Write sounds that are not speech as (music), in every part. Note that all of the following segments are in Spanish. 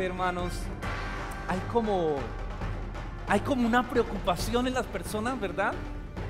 hermanos, hay como, hay como una preocupación en las personas, ¿verdad?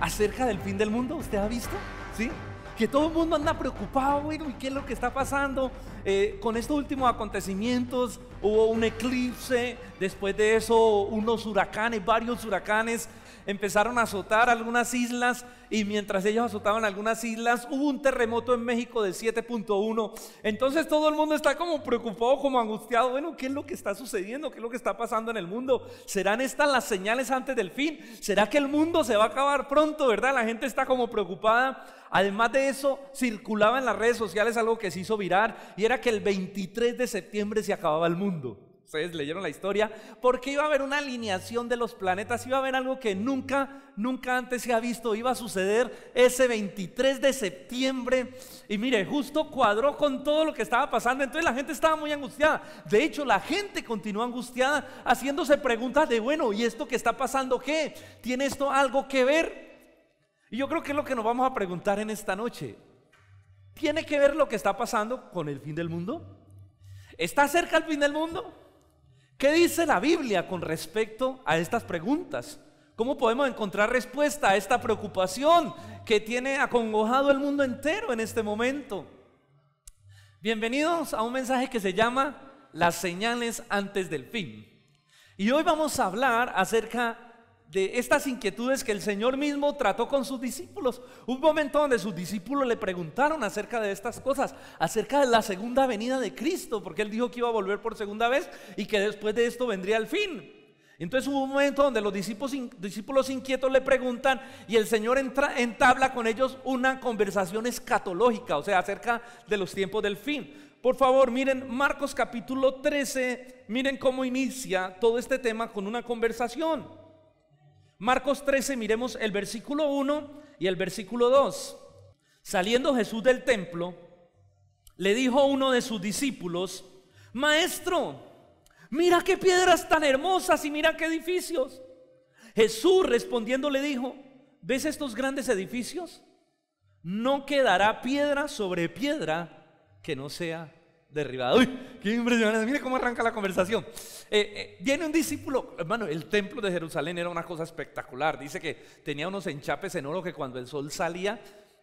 Acerca del fin del mundo, ¿usted ha visto? ¿Sí? Que todo el mundo anda preocupado, bueno, ¿y qué es lo que está pasando? Eh, con estos últimos acontecimientos hubo un eclipse, después de eso unos huracanes, varios huracanes, empezaron a azotar algunas islas y mientras ellos azotaban algunas islas hubo un terremoto en México de 7.1. Entonces todo el mundo está como preocupado, como angustiado. Bueno, ¿qué es lo que está sucediendo? ¿Qué es lo que está pasando en el mundo? ¿Serán estas las señales antes del fin? ¿Será que el mundo se va a acabar pronto, verdad? La gente está como preocupada. Además de eso, circulaba en las redes sociales algo que se hizo virar y era que el 23 de septiembre se acababa el mundo ustedes leyeron la historia, porque iba a haber una alineación de los planetas, iba a haber algo que nunca, nunca antes se ha visto, iba a suceder ese 23 de septiembre. Y mire, justo cuadró con todo lo que estaba pasando, entonces la gente estaba muy angustiada. De hecho, la gente continuó angustiada haciéndose preguntas de, bueno, ¿y esto que está pasando qué? ¿Tiene esto algo que ver? Y yo creo que es lo que nos vamos a preguntar en esta noche. ¿Tiene que ver lo que está pasando con el fin del mundo? ¿Está cerca el fin del mundo? ¿Qué dice la Biblia con respecto a estas preguntas? ¿Cómo podemos encontrar respuesta a esta preocupación que tiene acongojado el mundo entero en este momento? Bienvenidos a un mensaje que se llama Las señales antes del fin. Y hoy vamos a hablar acerca de estas inquietudes que el Señor mismo trató con sus discípulos. Un momento donde sus discípulos le preguntaron acerca de estas cosas, acerca de la segunda venida de Cristo, porque él dijo que iba a volver por segunda vez y que después de esto vendría el fin. Entonces hubo un momento donde los discípulos, inquietos le preguntan y el Señor entra, entabla con ellos una conversación escatológica, o sea, acerca de los tiempos del fin. Por favor, miren Marcos capítulo 13, miren cómo inicia todo este tema con una conversación. Marcos 13, miremos el versículo 1 y el versículo 2. Saliendo Jesús del templo, le dijo a uno de sus discípulos, Maestro, mira qué piedras tan hermosas y mira qué edificios. Jesús respondiendo le dijo, ¿ves estos grandes edificios? No quedará piedra sobre piedra que no sea Derribado. Uy, qué impresionante. Mire cómo arranca la conversación. Eh, eh, viene un discípulo, hermano, el templo de Jerusalén era una cosa espectacular. Dice que tenía unos enchapes en oro que cuando el sol salía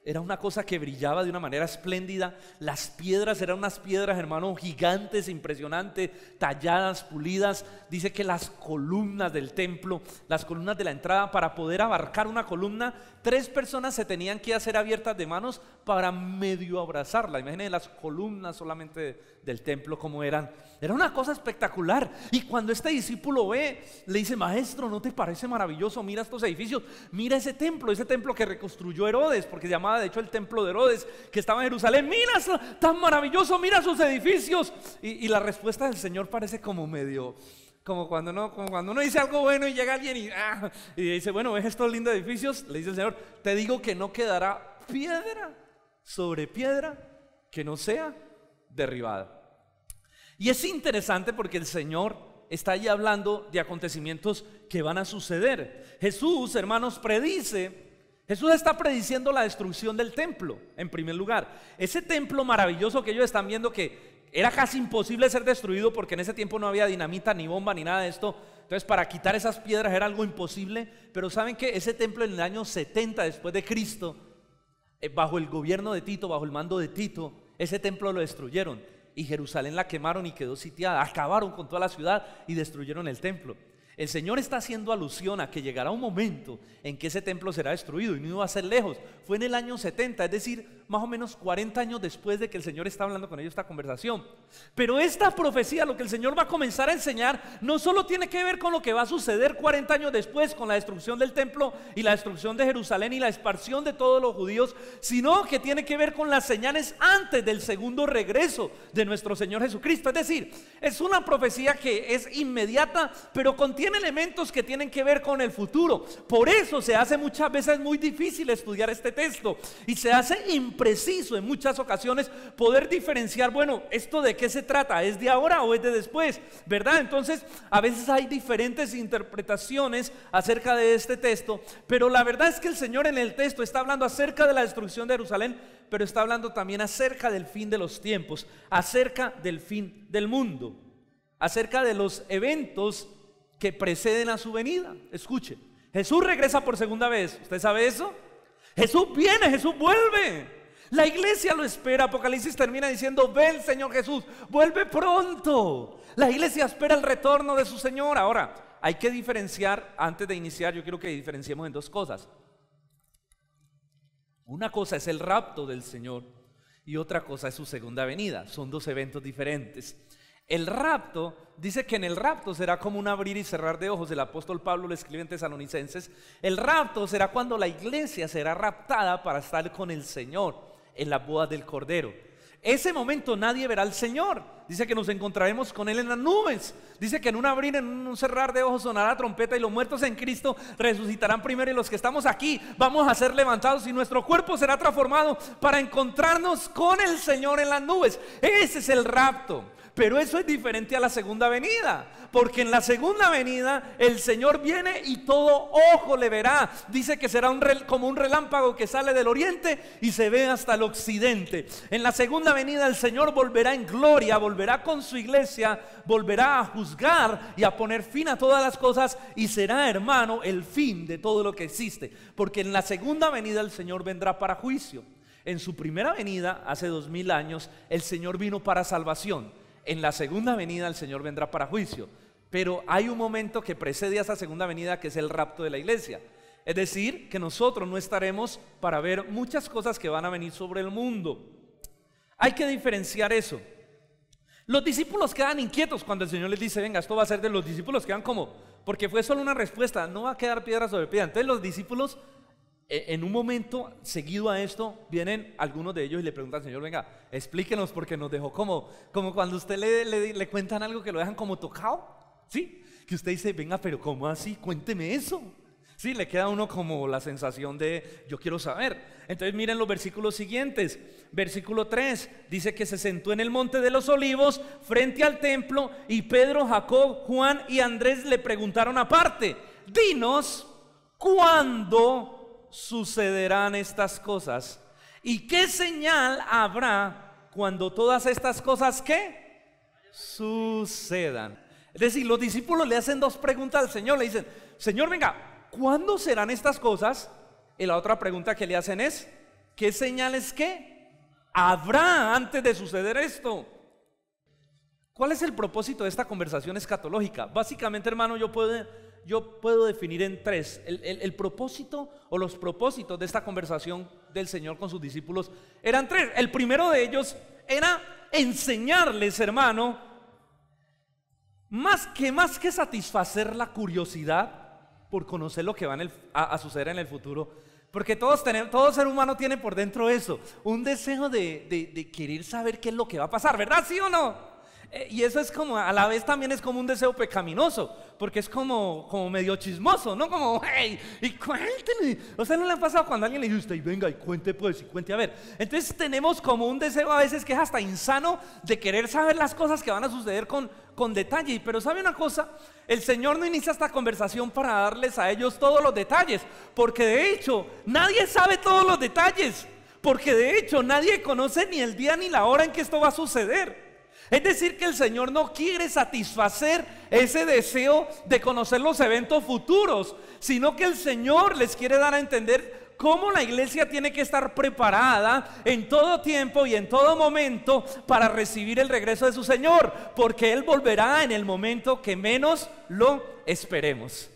era una cosa que brillaba de una manera espléndida. Las piedras eran unas piedras, hermano, gigantes, impresionantes, talladas, pulidas. Dice que las columnas del templo, las columnas de la entrada, para poder abarcar una columna, tres personas se tenían que hacer abiertas de manos para medio abrazarla. Imagínense las columnas solamente del templo como eran. Era una cosa espectacular. Y cuando este discípulo ve, le dice, maestro, ¿no te parece maravilloso? Mira estos edificios, mira ese templo, ese templo que reconstruyó Herodes, porque se llama de hecho, el templo de Herodes, que estaba en Jerusalén. Mira, tan maravilloso, mira sus edificios. Y, la respuesta del Señor parece como medio, como cuando, no, cuando uno dice algo bueno y llega alguien ah, y, dice, bueno, ¿ves estos lindos edificios? Le dice el Señor, te digo que no quedará piedra sobre piedra que no sea derribada. Y es interesante porque el Señor está ahí hablando de acontecimientos que van a suceder. Jesús, hermanos, predice Jesús está prediciendo la destrucción del templo, en primer lugar. Ese templo maravilloso que ellos están viendo que era casi imposible ser destruido porque en ese tiempo no había dinamita ni bomba ni nada de esto. Entonces para quitar esas piedras era algo imposible. Pero saben que ese templo en el año 70 después de Cristo, eh, bajo el gobierno de Tito, bajo el mando de Tito, ese templo lo destruyeron. Y Jerusalén la quemaron y quedó sitiada. Acabaron con toda la ciudad y destruyeron el templo. El Señor está haciendo alusión a que llegará un momento en que ese templo será destruido y no va a ser lejos, fue en el año 70, es decir, más o menos 40 años después de que el Señor está hablando con ellos esta conversación. Pero esta profecía, lo que el Señor va a comenzar a enseñar, no solo tiene que ver con lo que va a suceder 40 años después, con la destrucción del templo y la destrucción de Jerusalén y la esparción de todos los judíos, sino que tiene que ver con las señales antes del segundo regreso de nuestro Señor Jesucristo. Es decir, es una profecía que es inmediata, pero contiene elementos que tienen que ver con el futuro. Por eso se hace muchas veces muy difícil estudiar este tema texto. Y se hace impreciso en muchas ocasiones poder diferenciar, bueno, ¿esto de qué se trata? ¿Es de ahora o es de después? ¿Verdad? Entonces, a veces hay diferentes interpretaciones acerca de este texto, pero la verdad es que el Señor en el texto está hablando acerca de la destrucción de Jerusalén, pero está hablando también acerca del fin de los tiempos, acerca del fin del mundo, acerca de los eventos que preceden a su venida. Escuche, Jesús regresa por segunda vez. ¿Usted sabe eso? Jesús viene, Jesús vuelve. La iglesia lo espera. Apocalipsis termina diciendo, ven Señor Jesús, vuelve pronto. La iglesia espera el retorno de su Señor. Ahora, hay que diferenciar, antes de iniciar, yo quiero que diferenciemos en dos cosas. Una cosa es el rapto del Señor y otra cosa es su segunda venida. Son dos eventos diferentes. El rapto, dice que en el rapto será como un abrir y cerrar de ojos. El apóstol Pablo le escribe en Tesalonicenses. El rapto será cuando la iglesia será raptada para estar con el Señor en la boda del Cordero. Ese momento nadie verá al Señor. Dice que nos encontraremos con Él en las nubes. Dice que en un abrir, en un cerrar de ojos sonará trompeta y los muertos en Cristo resucitarán primero y los que estamos aquí vamos a ser levantados y nuestro cuerpo será transformado para encontrarnos con el Señor en las nubes. Ese es el rapto. Pero eso es diferente a la segunda venida, porque en la segunda venida el Señor viene y todo ojo le verá. Dice que será un como un relámpago que sale del oriente y se ve hasta el occidente. En la segunda venida el Señor volverá en gloria, volverá con su iglesia, volverá a juzgar y a poner fin a todas las cosas y será, hermano, el fin de todo lo que existe, porque en la segunda venida el Señor vendrá para juicio. En su primera venida, hace dos mil años, el Señor vino para salvación en la segunda venida el Señor vendrá para juicio. Pero hay un momento que precede a esa segunda venida que es el rapto de la iglesia. Es decir, que nosotros no estaremos para ver muchas cosas que van a venir sobre el mundo. Hay que diferenciar eso. Los discípulos quedan inquietos cuando el Señor les dice, venga, esto va a ser de los discípulos, quedan como, porque fue solo una respuesta, no va a quedar piedra sobre piedra. Entonces los discípulos e, en un momento seguido a esto, vienen algunos de ellos y le preguntan, Señor, venga, explíquenos porque nos dejó como, como cuando usted le, le, cuentan algo que lo dejan como tocado, ¿sí? Que usted dice, venga, pero ¿cómo así? Cuénteme eso. Sí, le queda a uno como la sensación de yo quiero saber. Entonces miren los versículos siguientes. Versículo 3 dice que se sentó en el monte de los olivos frente al templo y Pedro, Jacob, Juan y Andrés le preguntaron aparte, dinos cuándo sucederán estas cosas? ¿Y qué señal habrá cuando todas estas cosas qué? Sucedan. Es decir, los discípulos le hacen dos preguntas al Señor. Le dicen, Señor, venga, ¿cuándo serán estas cosas? Y la otra pregunta que le hacen es, ¿qué señales que habrá antes de suceder esto? ¿Cuál es el propósito de esta conversación escatológica? Básicamente, hermano, yo puedo yo puedo definir en tres. El, propósito o los propósitos de esta conversación del Señor con sus discípulos eran tres. El primero de ellos era enseñarles, hermano, más que más que satisfacer la curiosidad por conocer lo que va a, suceder en el futuro. Porque todo ser humano tiene por dentro eso, un deseo de, de querer saber qué es lo que va a pasar, ¿verdad? ¿Sí o no? Eh, y eso es como, a la vez también es como un deseo pecaminoso, porque es como, como medio chismoso, ¿no? Como, hey, y cuénteme O sea, no le han pasado cuando alguien le dice, Y venga, y cuente pues, y cuente a ver. Entonces tenemos como un deseo a veces que es hasta insano de querer saber las cosas que van a suceder con, con detalle. Pero ¿sabe una cosa? El Señor no inicia esta conversación para darles a ellos todos los detalles, porque de hecho, nadie sabe todos los detalles, porque de hecho, nadie conoce ni el día ni la hora en que esto va a suceder. Es decir, que el Señor no quiere satisfacer ese deseo de conocer los eventos futuros, sino que el Señor les quiere dar a entender cómo la iglesia tiene que estar preparada en todo tiempo y en todo momento para recibir el regreso de su Señor, porque Él volverá en el momento que menos lo esperemos.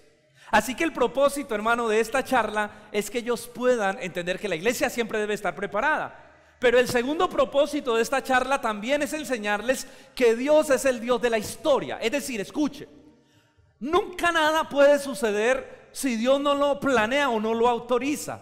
Así que el propósito, hermano, de esta charla es que ellos puedan entender que la iglesia siempre debe estar preparada. Pero el segundo propósito de esta charla también es enseñarles que Dios es el Dios de la historia. Es decir, escuche, nunca nada puede suceder si Dios no lo planea o no lo autoriza.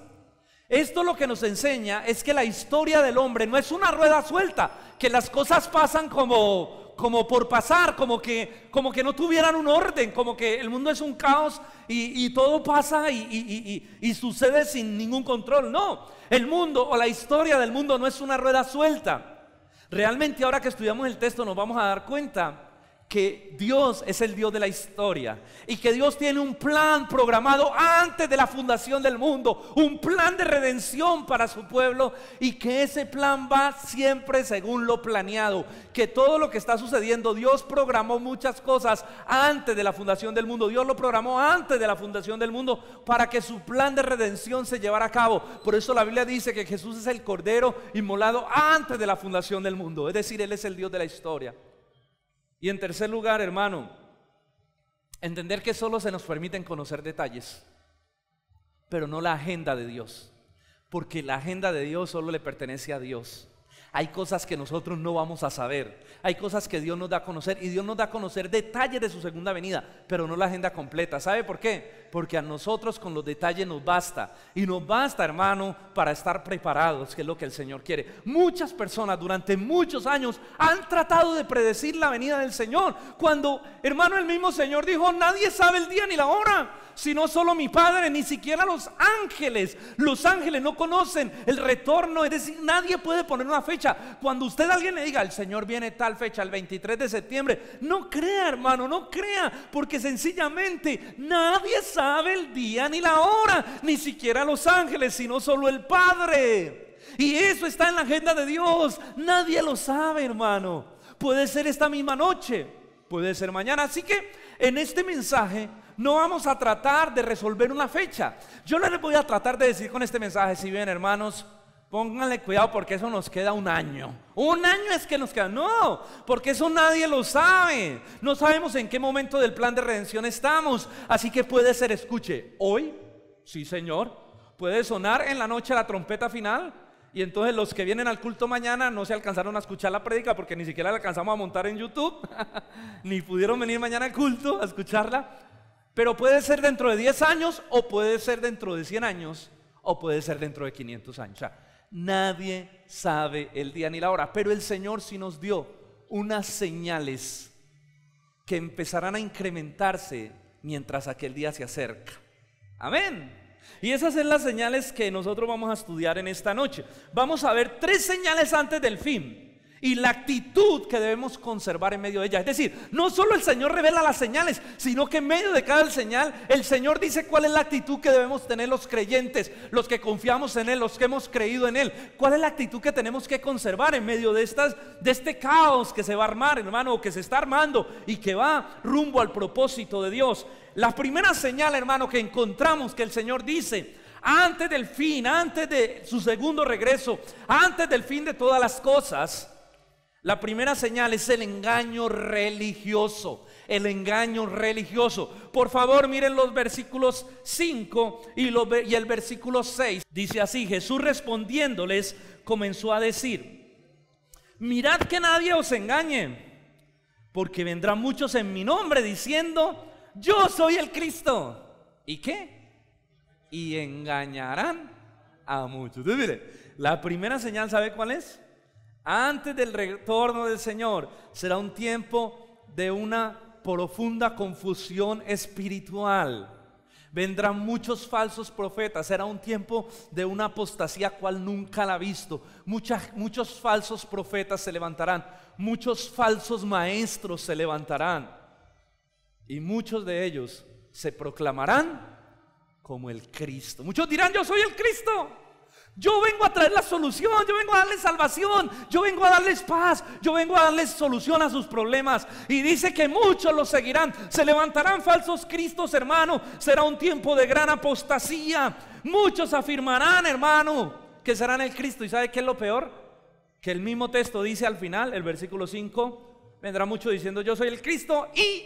Esto lo que nos enseña es que la historia del hombre no es una rueda suelta, que las cosas pasan como, como por pasar, como que, como que no tuvieran un orden, como que el mundo es un caos y, todo pasa y, y, sucede sin ningún control. No, el mundo o la historia del mundo no es una rueda suelta. Realmente ahora que estudiamos el texto nos vamos a dar cuenta que Dios es el Dios de la historia y que Dios tiene un plan programado antes de la fundación del mundo, un plan de redención para su pueblo y que ese plan va siempre según lo planeado, que todo lo que está sucediendo, Dios programó muchas cosas antes de la fundación del mundo, Dios lo programó antes de la fundación del mundo para que su plan de redención se llevara a cabo. Por eso la Biblia dice que Jesús es el Cordero inmolado antes de la fundación del mundo, es decir, Él es el Dios de la historia. Y en tercer lugar, hermano, entender que solo se nos permiten conocer detalles, pero no la agenda de Dios, porque la agenda de Dios solo le pertenece a Dios. Hay cosas que nosotros no vamos a saber, hay cosas que Dios nos da a conocer y Dios nos da a conocer detalles de su segunda venida, pero no la agenda completa. ¿Sabe por qué? porque a nosotros con los detalles nos basta. Y nos basta, hermano, para estar preparados, que es lo que el Señor quiere. Muchas personas durante muchos años han tratado de predecir la venida del Señor. Cuando, hermano, el mismo Señor dijo, nadie sabe el día ni la hora, sino solo mi Padre, ni siquiera los ángeles. Los ángeles no conocen el retorno, es decir, nadie puede poner una fecha. Cuando usted alguien le diga, el Señor viene tal fecha, el 23 de septiembre, no crea, hermano, no crea, porque sencillamente nadie sabe el día ni la hora, ni siquiera los ángeles, sino solo el Padre. Y eso está en la agenda de Dios. Nadie lo sabe, hermano. Puede ser esta misma noche, puede ser mañana. Así que en este mensaje no vamos a tratar de resolver una fecha. Yo no les voy a tratar de decir con este mensaje, si bien, hermanos, Pónganle cuidado porque eso nos queda un año. Un año es que nos queda. No, porque eso nadie lo sabe. No sabemos en qué momento del plan de redención estamos. Así que puede ser, escuche, hoy, sí señor, puede sonar en la noche la trompeta final. Y entonces los que vienen al culto mañana no se alcanzaron a escuchar la prédica porque ni siquiera la alcanzamos a montar en YouTube. (laughs) ni pudieron venir mañana al culto a escucharla. Pero puede ser dentro de 10 años o puede ser dentro de 100 años o puede ser dentro de 500 años. O Nadie sabe el día ni la hora, pero el Señor sí nos dio unas señales que empezarán a incrementarse mientras aquel día se acerca. Amén. Y esas son las señales que nosotros vamos a estudiar en esta noche. Vamos a ver tres señales antes del fin y la actitud que debemos conservar en medio de ella. Es decir, no solo el Señor revela las señales, sino que en medio de cada señal el Señor dice cuál es la actitud que debemos tener los creyentes, los que confiamos en Él, los que hemos creído en Él. ¿Cuál es la actitud que tenemos que conservar en medio de, estas, de este caos que se va a armar, hermano, o que se está armando y que va rumbo al propósito de Dios? La primera señal, hermano, que encontramos que el Señor dice antes del fin, antes de su segundo regreso, antes del fin de todas las cosas, la primera señal es el engaño religioso, el engaño religioso. Por favor, miren los versículos 5 y, el versículo 6. Dice así, Jesús respondiéndoles comenzó a decir, mirad que nadie os engañe, porque vendrán muchos en mi nombre diciendo, yo soy el Cristo. ¿Y qué? Y engañarán a muchos. la primera señal, ¿sabe cuál es? Antes del retorno del Señor será un tiempo de una profunda confusión espiritual. Vendrán muchos falsos profetas. Será un tiempo de una apostasía cual nunca la ha visto. muchos falsos profetas se levantarán. Muchos falsos maestros se levantarán. Y muchos de ellos se proclamarán como el Cristo. Muchos dirán, yo soy el Cristo. Yo vengo a traer la solución, yo vengo a darles salvación, yo vengo a darles paz, yo vengo a darles solución a sus problemas. Y dice que muchos los seguirán, se levantarán falsos cristos, hermano, será un tiempo de gran apostasía. Muchos afirmarán, hermano, que serán el Cristo. ¿Y sabe qué es lo peor? Que el mismo texto dice al final, el versículo 5, vendrá mucho diciendo yo soy el Cristo y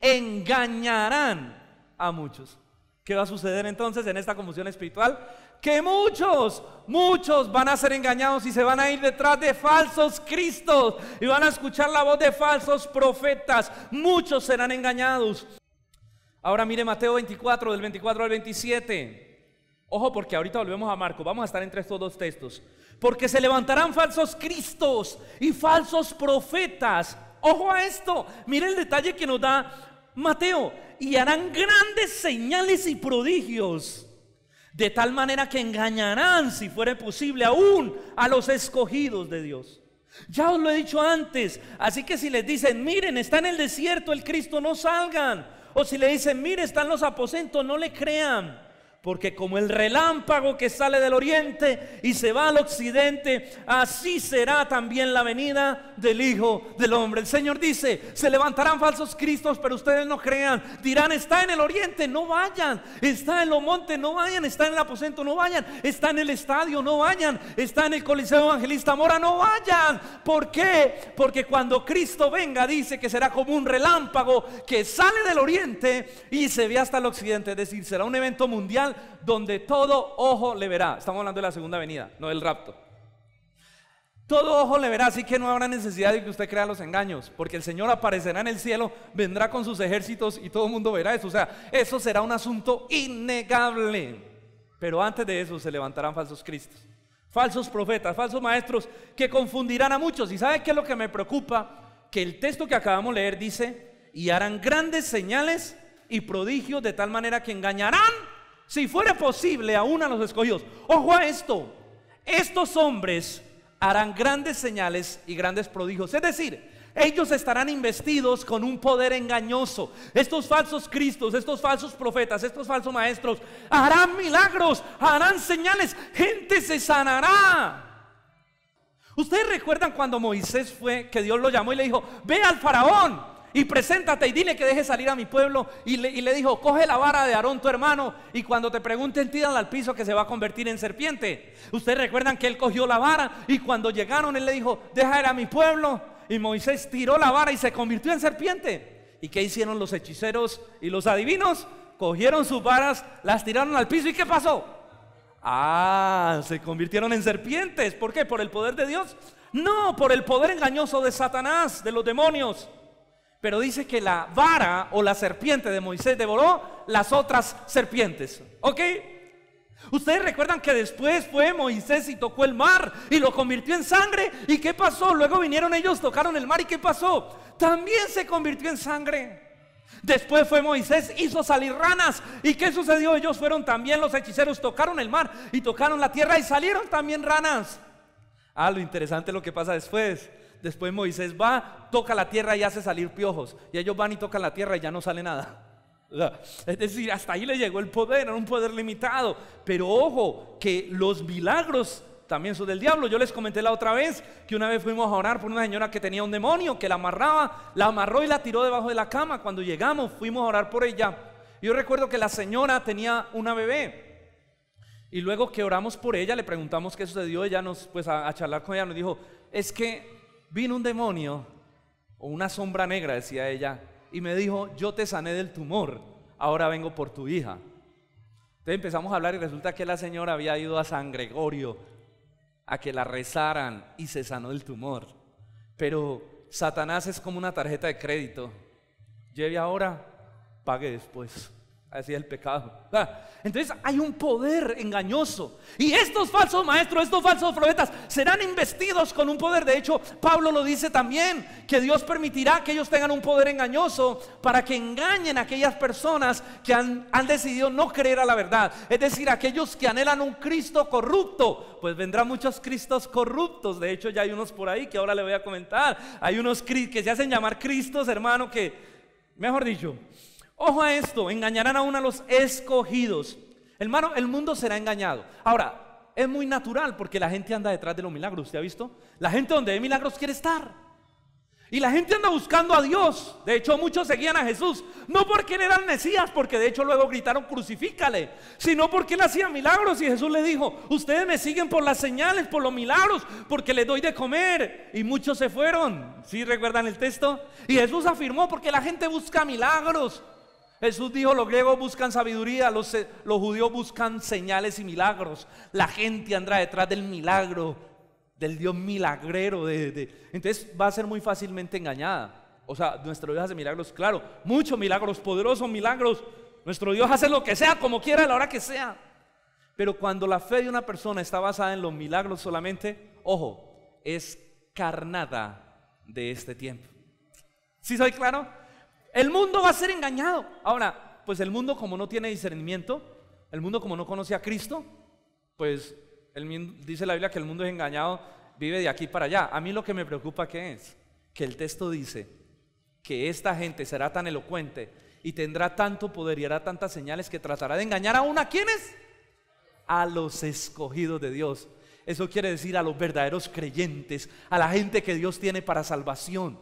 engañarán a muchos. ¿Qué va a suceder entonces en esta confusión espiritual? que muchos, muchos van a ser engañados y se van a ir detrás de falsos cristos y van a escuchar la voz de falsos profetas. Muchos serán engañados. Ahora mire Mateo 24, del 24 al 27. Ojo porque ahorita volvemos a Marco, vamos a estar entre estos dos textos. Porque se levantarán falsos cristos y falsos profetas. Ojo a esto, mire el detalle que nos da Mateo. Y harán grandes señales y prodigios de tal manera que engañarán, si fuere posible, aún a los escogidos de Dios. Ya os lo he dicho antes, así que si les dicen, miren, está en el desierto el Cristo, no salgan. O si le dicen, mire, están los aposentos, no le crean. Porque como el relámpago que sale del oriente y se va al occidente, así será también la venida del Hijo del Hombre. El Señor dice, se levantarán falsos cristos, pero ustedes no crean. Dirán, está en el oriente, no vayan. Está en los montes, no vayan. Está en el aposento, no vayan. Está en el estadio, no vayan. Está en el Coliseo Evangelista Mora, no vayan. ¿Por qué? Porque cuando Cristo venga, dice que será como un relámpago que sale del oriente y se ve hasta el occidente. Es decir, será un evento mundial donde todo ojo le verá. Estamos hablando de la segunda venida, no del rapto. Todo ojo le verá, así que no habrá necesidad de que usted crea los engaños, porque el Señor aparecerá en el cielo, vendrá con sus ejércitos y todo el mundo verá eso. O sea, eso será un asunto innegable. Pero antes de eso se levantarán falsos cristos, falsos profetas, falsos maestros que confundirán a muchos. ¿Y sabe qué es lo que me preocupa? Que el texto que acabamos de leer dice, y harán grandes señales y prodigios de tal manera que engañarán si fuera posible, aún a los escogidos. Ojo a esto, estos hombres harán grandes señales y grandes prodigios. Es decir, ellos estarán investidos con un poder engañoso. Estos falsos cristos, estos falsos profetas, estos falsos maestros harán milagros, harán señales, gente se sanará. Ustedes recuerdan cuando Moisés fue, que Dios lo llamó y le dijo, ve al faraón, y preséntate y dile que deje salir a mi pueblo. Y le, dijo, coge la vara de Aarón, tu hermano, y cuando te pregunten, tírala al piso que se va a convertir en serpiente. Ustedes recuerdan que él cogió la vara y cuando llegaron, él le dijo, deja ir a mi pueblo. Y Moisés tiró la vara y se convirtió en serpiente. ¿Y qué hicieron los hechiceros y los adivinos? Cogieron sus varas, las tiraron al piso y ¿qué pasó? Ah, se convirtieron en serpientes. ¿Por qué? ¿Por el poder de Dios? No, por el poder engañoso de Satanás, de los demonios. Pero dice que la vara o la serpiente de Moisés devoró las otras serpientes. ¿Ok? Ustedes recuerdan que después fue Moisés y tocó el mar y lo convirtió en sangre. ¿Y qué pasó? Luego vinieron ellos, tocaron el mar y ¿qué pasó? También se convirtió en sangre. Después fue Moisés, hizo salir ranas. ¿Y qué sucedió? Ellos fueron también los hechiceros, tocaron el mar y tocaron la tierra y salieron también ranas. Ah, lo interesante es lo que pasa después. Después Moisés va, toca la tierra y hace salir piojos. Y ellos van y tocan la tierra y ya no sale nada. Es decir, hasta ahí le llegó el poder, era un poder limitado. Pero ojo, que los milagros también son del diablo. Yo les comenté la otra vez que una vez fuimos a orar por una señora que tenía un demonio, que la amarraba, la amarró y la tiró debajo de la cama. Cuando llegamos, fuimos a orar por ella. Yo recuerdo que la señora tenía una bebé. Y luego que oramos por ella, le preguntamos qué sucedió, ella nos, pues a, a charlar con ella, nos dijo, es que vino un demonio o una sombra negra, decía ella, y me dijo, yo te sané del tumor, ahora vengo por tu hija. Entonces empezamos a hablar y resulta que la señora había ido a San Gregorio a que la rezaran y se sanó del tumor. Pero Satanás es como una tarjeta de crédito. Lleve ahora, pague después. Así es el pecado. Ah, entonces hay un poder engañoso. Y estos falsos maestros, estos falsos profetas, serán investidos con un poder. De hecho, Pablo lo dice también, que Dios permitirá que ellos tengan un poder engañoso para que engañen a aquellas personas que han, han decidido no creer a la verdad. Es decir, aquellos que anhelan un Cristo corrupto. Pues vendrán muchos Cristos corruptos. De hecho, ya hay unos por ahí que ahora le voy a comentar. Hay unos que se hacen llamar Cristos, hermano, que, mejor dicho, Ojo a esto, engañarán aún a los escogidos. Hermano, el mundo será engañado. Ahora, es muy natural porque la gente anda detrás de los milagros, ¿usted ha visto? La gente donde hay milagros quiere estar. Y la gente anda buscando a Dios. De hecho, muchos seguían a Jesús. No porque él era Mesías, porque de hecho luego gritaron, crucifícale. Sino porque él hacía milagros. Y Jesús le dijo, ustedes me siguen por las señales, por los milagros, porque les doy de comer. Y muchos se fueron. ¿Sí recuerdan el texto? Y Jesús afirmó, porque la gente busca milagros. Jesús dijo, los griegos buscan sabiduría, eh, los, judíos buscan señales y milagros. La gente andará detrás del milagro, del Dios milagrero. de. Entonces va a ser muy fácilmente engañada. O sea, nuestro Dios hace milagros, claro, muchos milagros, poderosos milagros. Nuestro Dios hace lo que sea, como quiera, a la hora que sea. Pero cuando la fe de una persona está basada en los milagros solamente, ojo, es carnada de este tiempo. ¿Sí soy claro? El mundo va a ser engañado. Ahora, pues el mundo como no tiene discernimiento, el mundo como no conoce a Cristo, pues el, dice la Biblia que el mundo es engañado, vive de aquí para allá. A mí lo que me preocupa que es que el texto dice que esta gente será tan elocuente y tendrá tanto poder y hará tantas señales que tratará de engañar aún a quienes? A los escogidos de Dios. Eso quiere decir a los verdaderos creyentes, a la gente que Dios tiene para salvación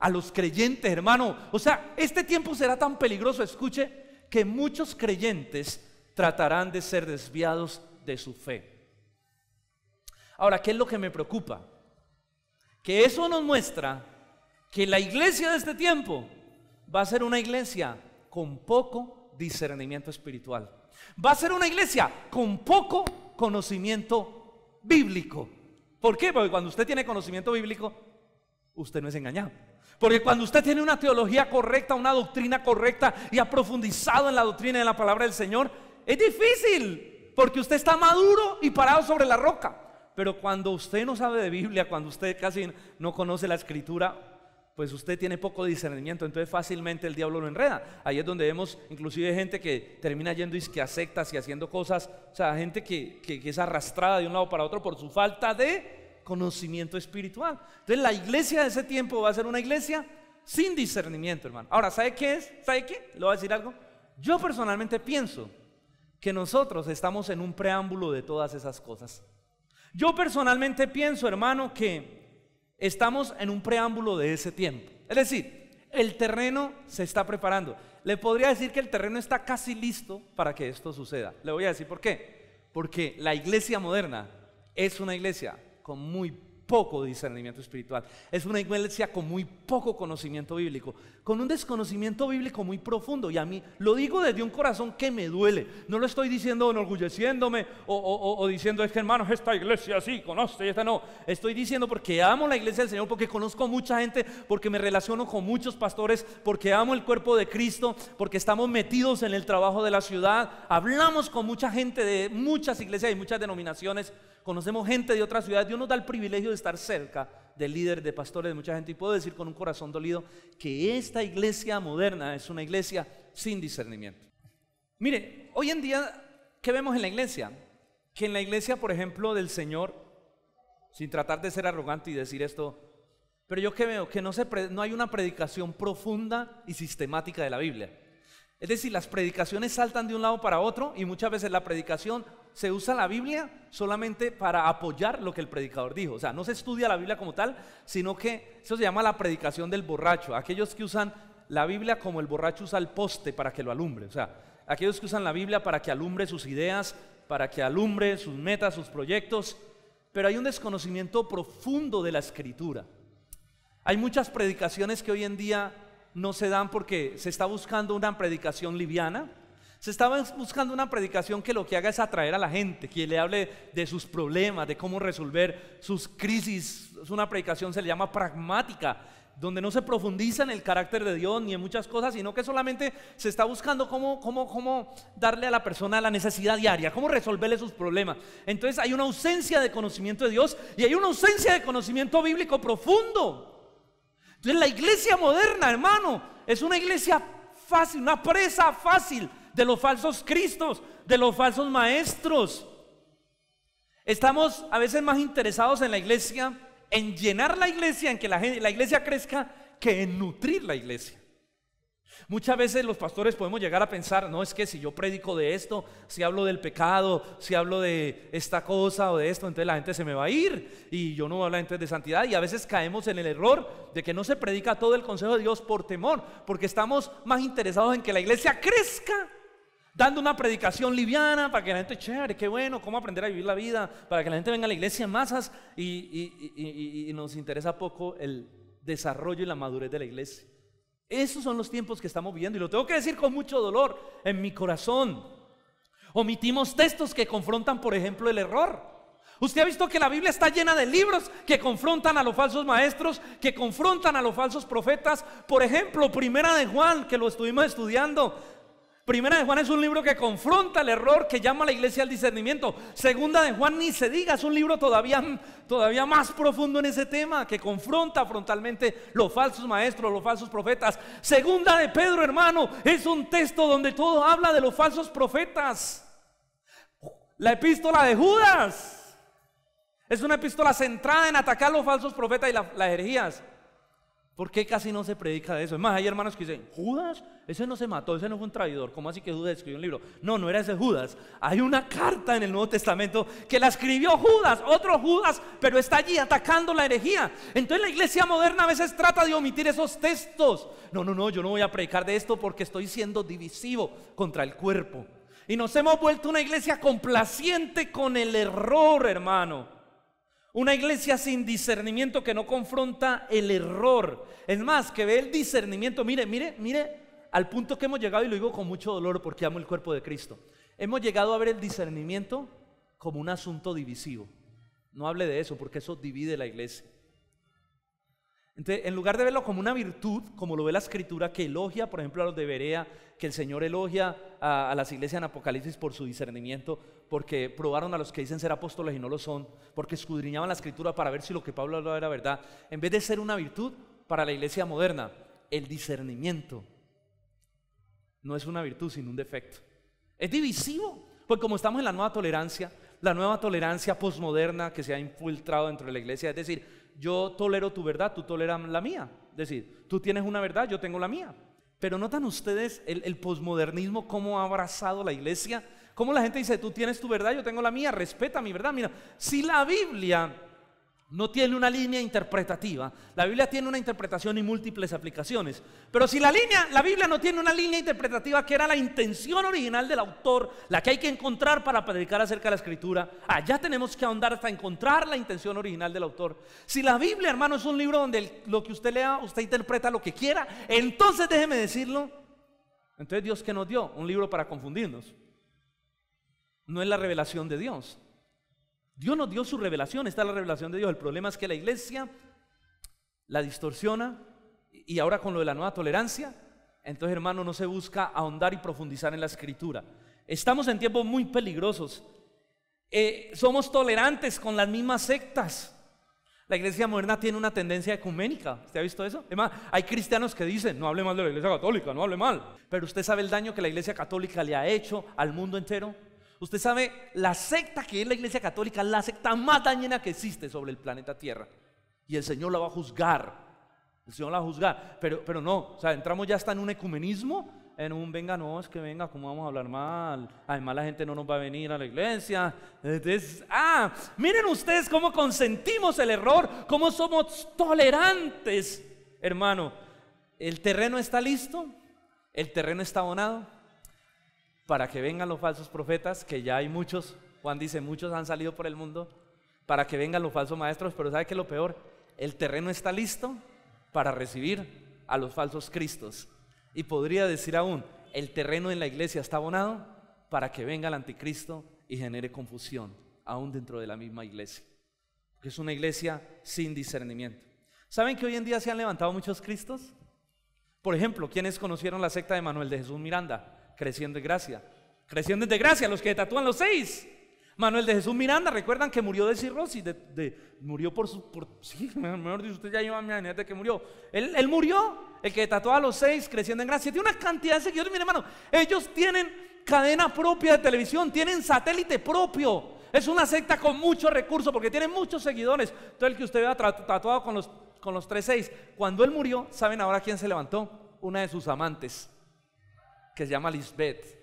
a los creyentes, hermano. O sea, este tiempo será tan peligroso, escuche, que muchos creyentes tratarán de ser desviados de su fe. Ahora, ¿qué es lo que me preocupa? Que eso nos muestra que la iglesia de este tiempo va a ser una iglesia con poco discernimiento espiritual. Va a ser una iglesia con poco conocimiento bíblico. ¿Por qué? Porque cuando usted tiene conocimiento bíblico, usted no es engañado. Porque cuando usted tiene una teología correcta, una doctrina correcta y ha profundizado en la doctrina y en la palabra del Señor, es difícil, porque usted está maduro y parado sobre la roca. Pero cuando usted no sabe de Biblia, cuando usted casi no conoce la escritura, pues usted tiene poco discernimiento, entonces fácilmente el diablo lo enreda. Ahí es donde vemos inclusive gente que termina yendo y que acepta y haciendo cosas, o sea, gente que, que es arrastrada de un lado para otro por su falta de conocimiento espiritual. Entonces la iglesia de ese tiempo va a ser una iglesia sin discernimiento, hermano. Ahora, ¿sabe qué es? ¿Sabe qué? Le voy a decir algo. Yo personalmente pienso que nosotros estamos en un preámbulo de todas esas cosas. Yo personalmente pienso, hermano, que estamos en un preámbulo de ese tiempo. Es decir, el terreno se está preparando. Le podría decir que el terreno está casi listo para que esto suceda. Le voy a decir por qué. Porque la iglesia moderna es una iglesia con muy poco discernimiento espiritual. Es una iglesia con muy poco conocimiento bíblico, con un desconocimiento bíblico muy profundo. Y a mí lo digo desde un corazón que me duele. No lo estoy diciendo enorgulleciéndome o, diciendo, es que hermanos, esta iglesia sí, conoce, y esta no. Estoy diciendo porque amo la iglesia del Señor, porque conozco mucha gente, porque me relaciono con muchos pastores, porque amo el cuerpo de Cristo, porque estamos metidos en el trabajo de la ciudad. Hablamos con mucha gente de muchas iglesias y muchas denominaciones conocemos gente de otras ciudades. Dios nos da el privilegio de estar cerca del líder, de pastores, de mucha gente. Y puedo decir con un corazón dolido que esta iglesia moderna es una iglesia sin discernimiento. Mire, hoy en día, ¿qué vemos en la iglesia? Que en la iglesia, por ejemplo, del Señor, sin tratar de ser arrogante y decir esto, pero yo que veo que no, no hay una predicación profunda y sistemática de la Biblia. Es decir, las predicaciones saltan de un lado para otro y muchas veces la predicación se usa la Biblia solamente para apoyar lo que el predicador dijo. O sea, no se estudia la Biblia como tal, sino que eso se llama la predicación del borracho. Aquellos que usan la Biblia como el borracho usa el poste para que lo alumbre. O sea, aquellos que usan la Biblia para que alumbre sus ideas, para que alumbre sus metas, sus proyectos. Pero hay un desconocimiento profundo de la escritura. Hay muchas predicaciones que hoy en día no se dan porque se está buscando una predicación liviana, se estaba buscando una predicación que lo que haga es atraer a la gente, que le hable de sus problemas, de cómo resolver sus crisis. Es una predicación, se le llama pragmática, donde no se profundiza en el carácter de Dios ni en muchas cosas, sino que solamente se está buscando cómo, cómo darle a la persona la necesidad diaria, cómo resolverle sus problemas. Entonces hay una ausencia de conocimiento de Dios y hay una ausencia de conocimiento bíblico profundo. Entonces la iglesia moderna, hermano, es una iglesia fácil, una presa fácil de los falsos cristos, de los falsos maestros. Estamos a veces más interesados en la iglesia, en llenar la iglesia, en que la, la iglesia crezca, que en nutrir la iglesia. Muchas veces los pastores podemos llegar a pensar, no es que si yo predico de esto, si hablo del pecado, si hablo de esta cosa o de esto, entonces la gente se me va a ir y yo no hablo a de santidad. Y a veces caemos en el error de que no se predica todo el consejo de Dios por temor, porque estamos más interesados en que la iglesia crezca dando una predicación liviana para que la gente, chévere, qué bueno, cómo aprender a vivir la vida, para que la gente venga a la iglesia en masas y, y nos interesa poco el desarrollo y la madurez de la iglesia. Esos son los tiempos que estamos viviendo y lo tengo que decir con mucho dolor en mi corazón. Omitimos textos que confrontan, por ejemplo, el error. Usted ha visto que la Biblia está llena de libros que confrontan a los falsos maestros, que confrontan a los falsos profetas. Por ejemplo, Primera de Juan, que lo estuvimos estudiando, Primera de Juan es un libro que confronta el error, que llama a la iglesia al discernimiento. Segunda de Juan ni se diga, es un libro todavía, todavía más profundo en ese tema, que confronta frontalmente los falsos maestros, los falsos profetas. Segunda de Pedro, hermano, es un texto donde todo habla de los falsos profetas. La epístola de Judas es una epístola centrada en atacar los falsos profetas y las herejías. ¿Por qué casi no se predica de eso? Es más, hay hermanos que dicen, Judas, ese no se mató, ese no fue un traidor. ¿Cómo así que Judas escribió un libro? No, no era ese Judas. Hay una carta en el Nuevo Testamento que la escribió Judas, otro Judas, pero está allí atacando la herejía. Entonces la iglesia moderna a veces trata de omitir esos textos. No, no, no, yo no voy a predicar de esto porque estoy siendo divisivo contra el cuerpo. Y nos hemos vuelto una iglesia complaciente con el error, hermano. Una iglesia sin discernimiento que no confronta el error. Es más, que ve el discernimiento. Mire, mire, mire, al punto que hemos llegado, y lo digo con mucho dolor porque amo el cuerpo de Cristo. Hemos llegado a ver el discernimiento como un asunto divisivo. No hable de eso porque eso divide la iglesia. Entonces, en lugar de verlo como una virtud, como lo ve la escritura, que elogia, por ejemplo, a los de Berea, que el Señor elogia a, las iglesias en Apocalipsis por su discernimiento, porque probaron a los que dicen ser apóstoles y no lo son, porque escudriñaban la escritura para ver si lo que Pablo hablaba era verdad, en vez de ser una virtud para la iglesia moderna, el discernimiento no es una virtud, sino un defecto. Es divisivo, pues como estamos en la nueva tolerancia, la nueva tolerancia posmoderna que se ha infiltrado dentro de la iglesia, es decir, yo tolero tu verdad, tú toleras la mía. Es decir, tú tienes una verdad, yo tengo la mía. Pero notan ustedes el, posmodernismo, cómo ha abrazado la iglesia, cómo la gente dice, tú tienes tu verdad, yo tengo la mía, respeta mi verdad. Mira, si la Biblia no tiene una línea interpretativa. La Biblia tiene una interpretación y múltiples aplicaciones. Pero si la línea, la Biblia no tiene una línea interpretativa que era la intención original del autor, la que hay que encontrar para predicar acerca de la escritura, allá tenemos que ahondar hasta encontrar la intención original del autor. Si la Biblia, hermano, es un libro donde lo que usted lea, usted interpreta lo que quiera, entonces déjeme decirlo. Entonces Dios que nos dio un libro para confundirnos. No es la revelación de Dios. Dios nos dio su revelación, está la revelación de Dios. El problema es que la iglesia la distorsiona y ahora con lo de la nueva tolerancia, entonces hermano, no se busca ahondar y profundizar en la escritura. Estamos en tiempos muy peligrosos. Eh, somos tolerantes con las mismas sectas. La iglesia moderna tiene una tendencia ecuménica. ¿Usted ha visto eso? Es hay cristianos que dicen, no hable mal de la iglesia católica, no hable mal. Pero usted sabe el daño que la iglesia católica le ha hecho al mundo entero. Usted sabe, la secta que es la Iglesia Católica la secta más dañina que existe sobre el planeta Tierra. Y el Señor la va a juzgar. El Señor la va a juzgar. Pero, pero no, o sea, entramos ya hasta en un ecumenismo, en un venga, no, es que venga, ¿cómo vamos a hablar mal? Además la gente no nos va a venir a la iglesia. Entonces, ah, miren ustedes cómo consentimos el error, cómo somos tolerantes, hermano. ¿El terreno está listo? ¿El terreno está abonado? para que vengan los falsos profetas, que ya hay muchos, Juan dice, muchos han salido por el mundo, para que vengan los falsos maestros, pero ¿sabe qué es lo peor? El terreno está listo para recibir a los falsos cristos. Y podría decir aún, el terreno en la iglesia está abonado para que venga el anticristo y genere confusión, aún dentro de la misma iglesia, que es una iglesia sin discernimiento. ¿Saben que hoy en día se han levantado muchos cristos? Por ejemplo, ¿quiénes conocieron la secta de Manuel de Jesús Miranda? creciendo en gracia. Creciendo en gracia. los que tatúan los seis. Manuel de Jesús Miranda, recuerdan que murió de cirrosis, de, murió por su... Por, sí, (laughs) mejor dicho, usted ya lleva mi de que murió. Él, murió, el que tatuaba a los seis, creciendo en gracia. Tiene una cantidad de seguidores, mire hermano, ellos tienen cadena propia de televisión, tienen satélite propio. Es una secta con muchos recursos porque tienen muchos seguidores. Todo el que usted vea tatuado con los, con los tres seis, cuando él murió, ¿saben ahora quién se levantó? Una de sus amantes que se llama Lisbeth.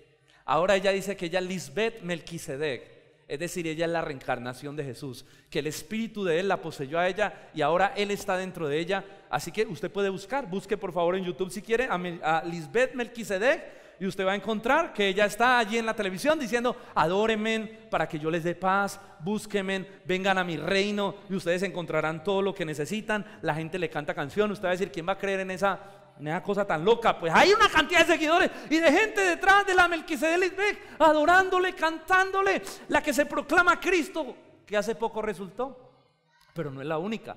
Ahora ella dice que ella es Lisbeth Melquisedec. Es decir, ella es la reencarnación de Jesús, que el espíritu de él la poseyó a ella y ahora él está dentro de ella. Así que usted puede buscar, busque por favor en YouTube si quiere a, Lisbeth Melquisedec y usted va a encontrar que ella está allí en la televisión diciendo, adóreme para que yo les dé paz, búsquemen vengan a mi reino y ustedes encontrarán todo lo que necesitan. La gente le canta canción, usted va a decir, ¿quién va a creer en esa una cosa tan loca, pues hay una cantidad de seguidores y de gente detrás de la Melquisedec adorándole, cantándole, la que se proclama Cristo, que hace poco resultó, pero no es la única.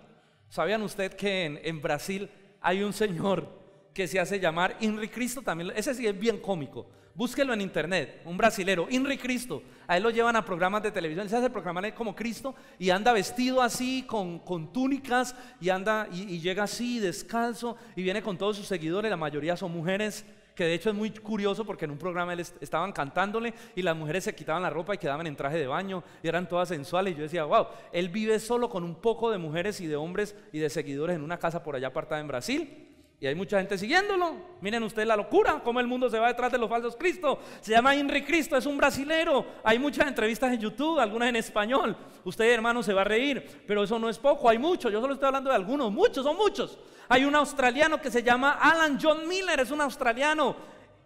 ¿Sabían ustedes que en, en Brasil hay un señor que se hace llamar Inri Cristo también. Ese sí es bien cómico. Búsquelo en internet, un brasilero, Inri Cristo. A él lo llevan a programas de televisión, se hace programar como Cristo y anda vestido así, con, túnicas, y anda y, llega así, descalzo, y viene con todos sus seguidores, la mayoría son mujeres, que de hecho es muy curioso porque en un programa él estaban cantándole y las mujeres se quitaban la ropa y quedaban en traje de baño y eran todas sensuales. Y yo decía, wow, él vive solo con un poco de mujeres y de hombres y de seguidores en una casa por allá apartada en Brasil y hay mucha gente siguiéndolo. Miren ustedes la locura, cómo el mundo se va detrás de los falsos Cristo. Se llama Henry Cristo, es un brasilero. Hay muchas entrevistas en YouTube, algunas en español. Usted, hermano, se va a reír, pero eso no es poco, hay muchos. Yo solo estoy hablando de algunos, muchos, son muchos. Hay un australiano que se llama Alan John Miller, es un australiano,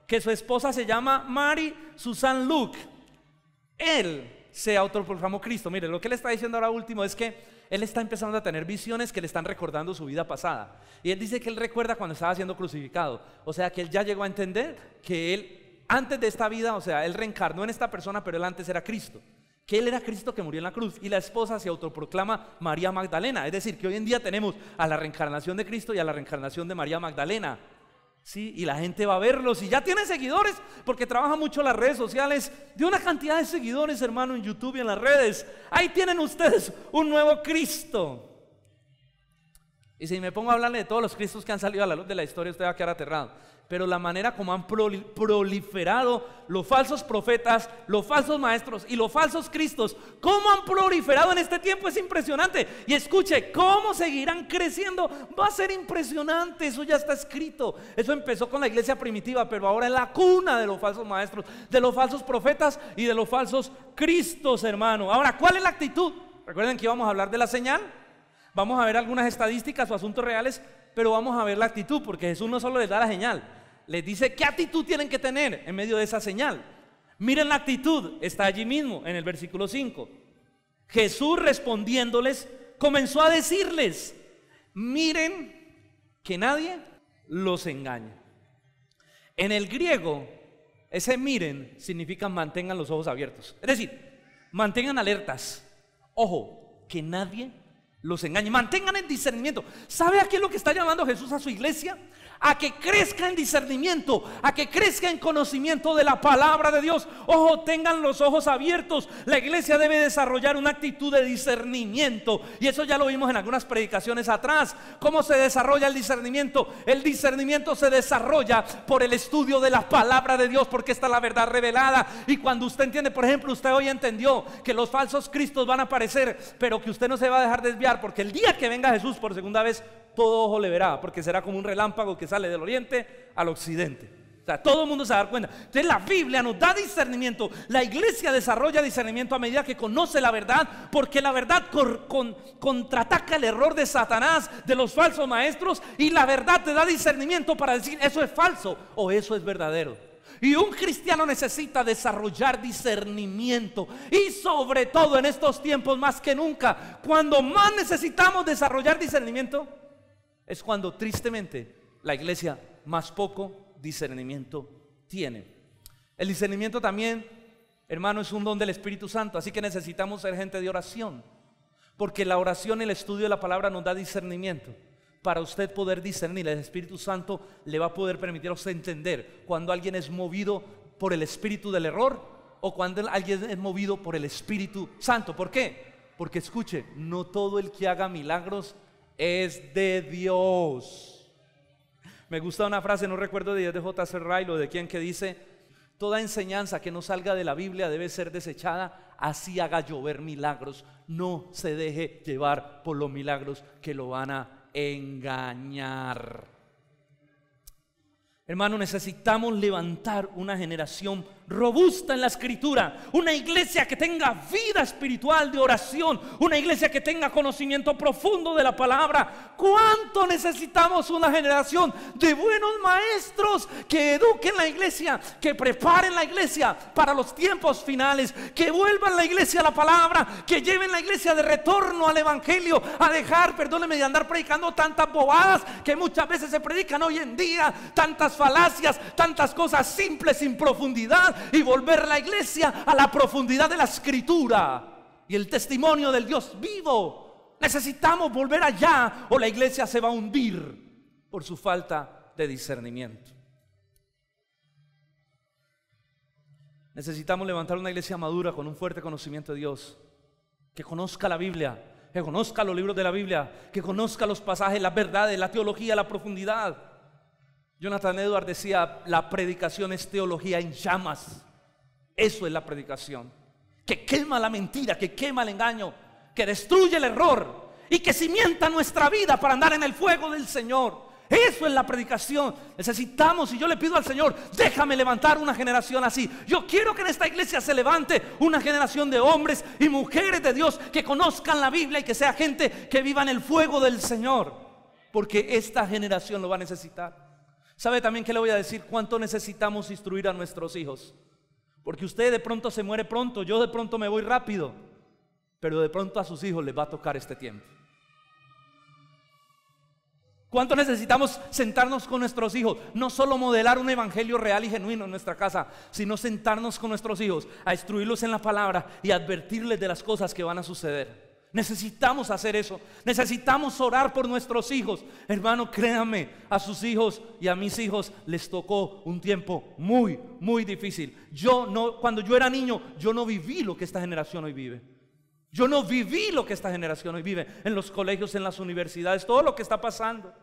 que su esposa se llama Mary Susan Luke. Él se autoproclamó Cristo. miren lo que le está diciendo ahora último es que él está empezando a tener visiones que le están recordando su vida pasada. Y él dice que él recuerda cuando estaba siendo crucificado. O sea que él ya llegó a entender que él, antes de esta vida, o sea, él reencarnó en esta persona, pero él antes era Cristo. Que él era Cristo que murió en la cruz y la esposa se autoproclama María Magdalena. Es decir, que hoy en día tenemos a la reencarnación de Cristo y a la reencarnación de María Magdalena. ¿sí? Y la gente va a verlos y ya tiene seguidores porque trabaja mucho las redes sociales. De una cantidad de seguidores, hermano, en YouTube y en las redes. Ahí tienen ustedes un nuevo Cristo. Y si me pongo a hablarle de todos los Cristos que han salido a la luz de la historia, usted va a quedar aterrado pero la manera como han proliferado los falsos profetas, los falsos maestros y los falsos cristos, cómo han proliferado en este tiempo es impresionante. Y escuche, cómo seguirán creciendo, va a ser impresionante, eso ya está escrito. Eso empezó con la iglesia primitiva, pero ahora es la cuna de los falsos maestros, de los falsos profetas y de los falsos cristos, hermano. Ahora, ¿cuál es la actitud? Recuerden que íbamos a hablar de la señal. Vamos a ver algunas estadísticas o asuntos reales pero vamos a ver la actitud, porque Jesús no solo les da la señal, les dice qué actitud tienen que tener en medio de esa señal. Miren la actitud, está allí mismo, en el versículo 5. Jesús respondiéndoles, comenzó a decirles, miren que nadie los engaña, En el griego, ese miren significa mantengan los ojos abiertos. Es decir, mantengan alertas. Ojo, que nadie los engañe. Mantengan el discernimiento. ¿Sabe a qué es lo que está llamando Jesús a su iglesia? a que crezca en discernimiento, a que crezca en conocimiento de la palabra de Dios. Ojo, tengan los ojos abiertos. La iglesia debe desarrollar una actitud de discernimiento. Y eso ya lo vimos en algunas predicaciones atrás. ¿Cómo se desarrolla el discernimiento? El discernimiento se desarrolla por el estudio de la palabra de Dios, porque está la verdad revelada. Y cuando usted entiende, por ejemplo, usted hoy entendió que los falsos cristos van a aparecer, pero que usted no se va a dejar desviar, porque el día que venga Jesús por segunda vez, todo ojo le verá, porque será como un relámpago que sale del oriente al occidente. O sea, todo el mundo se va a dar cuenta. Entonces la Biblia nos da discernimiento. La iglesia desarrolla discernimiento a medida que conoce la verdad, porque la verdad contraataca el error de Satanás, de los falsos maestros, y la verdad te da discernimiento para decir eso es falso o eso es verdadero. Y un cristiano necesita desarrollar discernimiento. Y sobre todo en estos tiempos más que nunca, cuando más necesitamos desarrollar discernimiento, es cuando tristemente la iglesia más poco discernimiento tiene. El discernimiento también, hermano, es un don del Espíritu Santo, así que necesitamos ser gente de oración, porque la oración y el estudio de la palabra nos da discernimiento. Para usted poder discernir, el Espíritu Santo le va a poder permitir a usted entender cuando alguien es movido por el espíritu del error o cuando alguien es movido por el Espíritu Santo. ¿Por qué? Porque escuche, no todo el que haga milagros es de Dios. Me gusta una frase, no recuerdo de de J.C. Ryle o de quien que dice, toda enseñanza que no salga de la Biblia debe ser desechada, así haga llover milagros. No se deje llevar por los milagros que lo van a engañar. Hermano, necesitamos levantar una generación robusta en la escritura, una iglesia que tenga vida espiritual de oración, una iglesia que tenga conocimiento profundo de la palabra. ¿Cuánto necesitamos una generación de buenos maestros que eduquen la iglesia, que preparen la iglesia para los tiempos finales, que vuelvan la iglesia a la palabra, que lleven la iglesia de retorno al evangelio, a dejar, perdóneme, de andar predicando tantas bobadas que muchas veces se predican hoy en día, tantas falacias, tantas cosas simples sin profundidad? y volver la iglesia a la profundidad de la escritura y el testimonio del Dios vivo. Necesitamos volver allá o la iglesia se va a hundir por su falta de discernimiento. Necesitamos levantar una iglesia madura con un fuerte conocimiento de Dios, que conozca la Biblia, que conozca los libros de la Biblia, que conozca los pasajes, las verdades, la teología, la profundidad Jonathan Edwards decía, la predicación es teología en llamas. Eso es la predicación. Que quema la mentira, que quema el engaño, que destruye el error y que cimienta nuestra vida para andar en el fuego del Señor. Eso es la predicación. Necesitamos, y yo le pido al Señor, déjame levantar una generación así. Yo quiero que en esta iglesia se levante una generación de hombres y mujeres de Dios que conozcan la Biblia y que sea gente que viva en el fuego del Señor. Porque esta generación lo va a necesitar. ¿Sabe también qué le voy a decir? ¿Cuánto necesitamos instruir a nuestros hijos? Porque usted de pronto se muere pronto, yo de pronto me voy rápido, pero de pronto a sus hijos les va a tocar este tiempo. ¿Cuánto necesitamos sentarnos con nuestros hijos? No solo modelar un evangelio real y genuino en nuestra casa, sino sentarnos con nuestros hijos, a instruirlos en la palabra y advertirles de las cosas que van a suceder. Necesitamos hacer eso. Necesitamos orar por nuestros hijos. Hermano, créame, a sus hijos y a mis hijos les tocó un tiempo muy, muy difícil. Yo no, cuando yo era niño, yo no viví lo que esta generación hoy vive. Yo no viví lo que esta generación hoy vive en los colegios, en las universidades, todo lo que está pasando.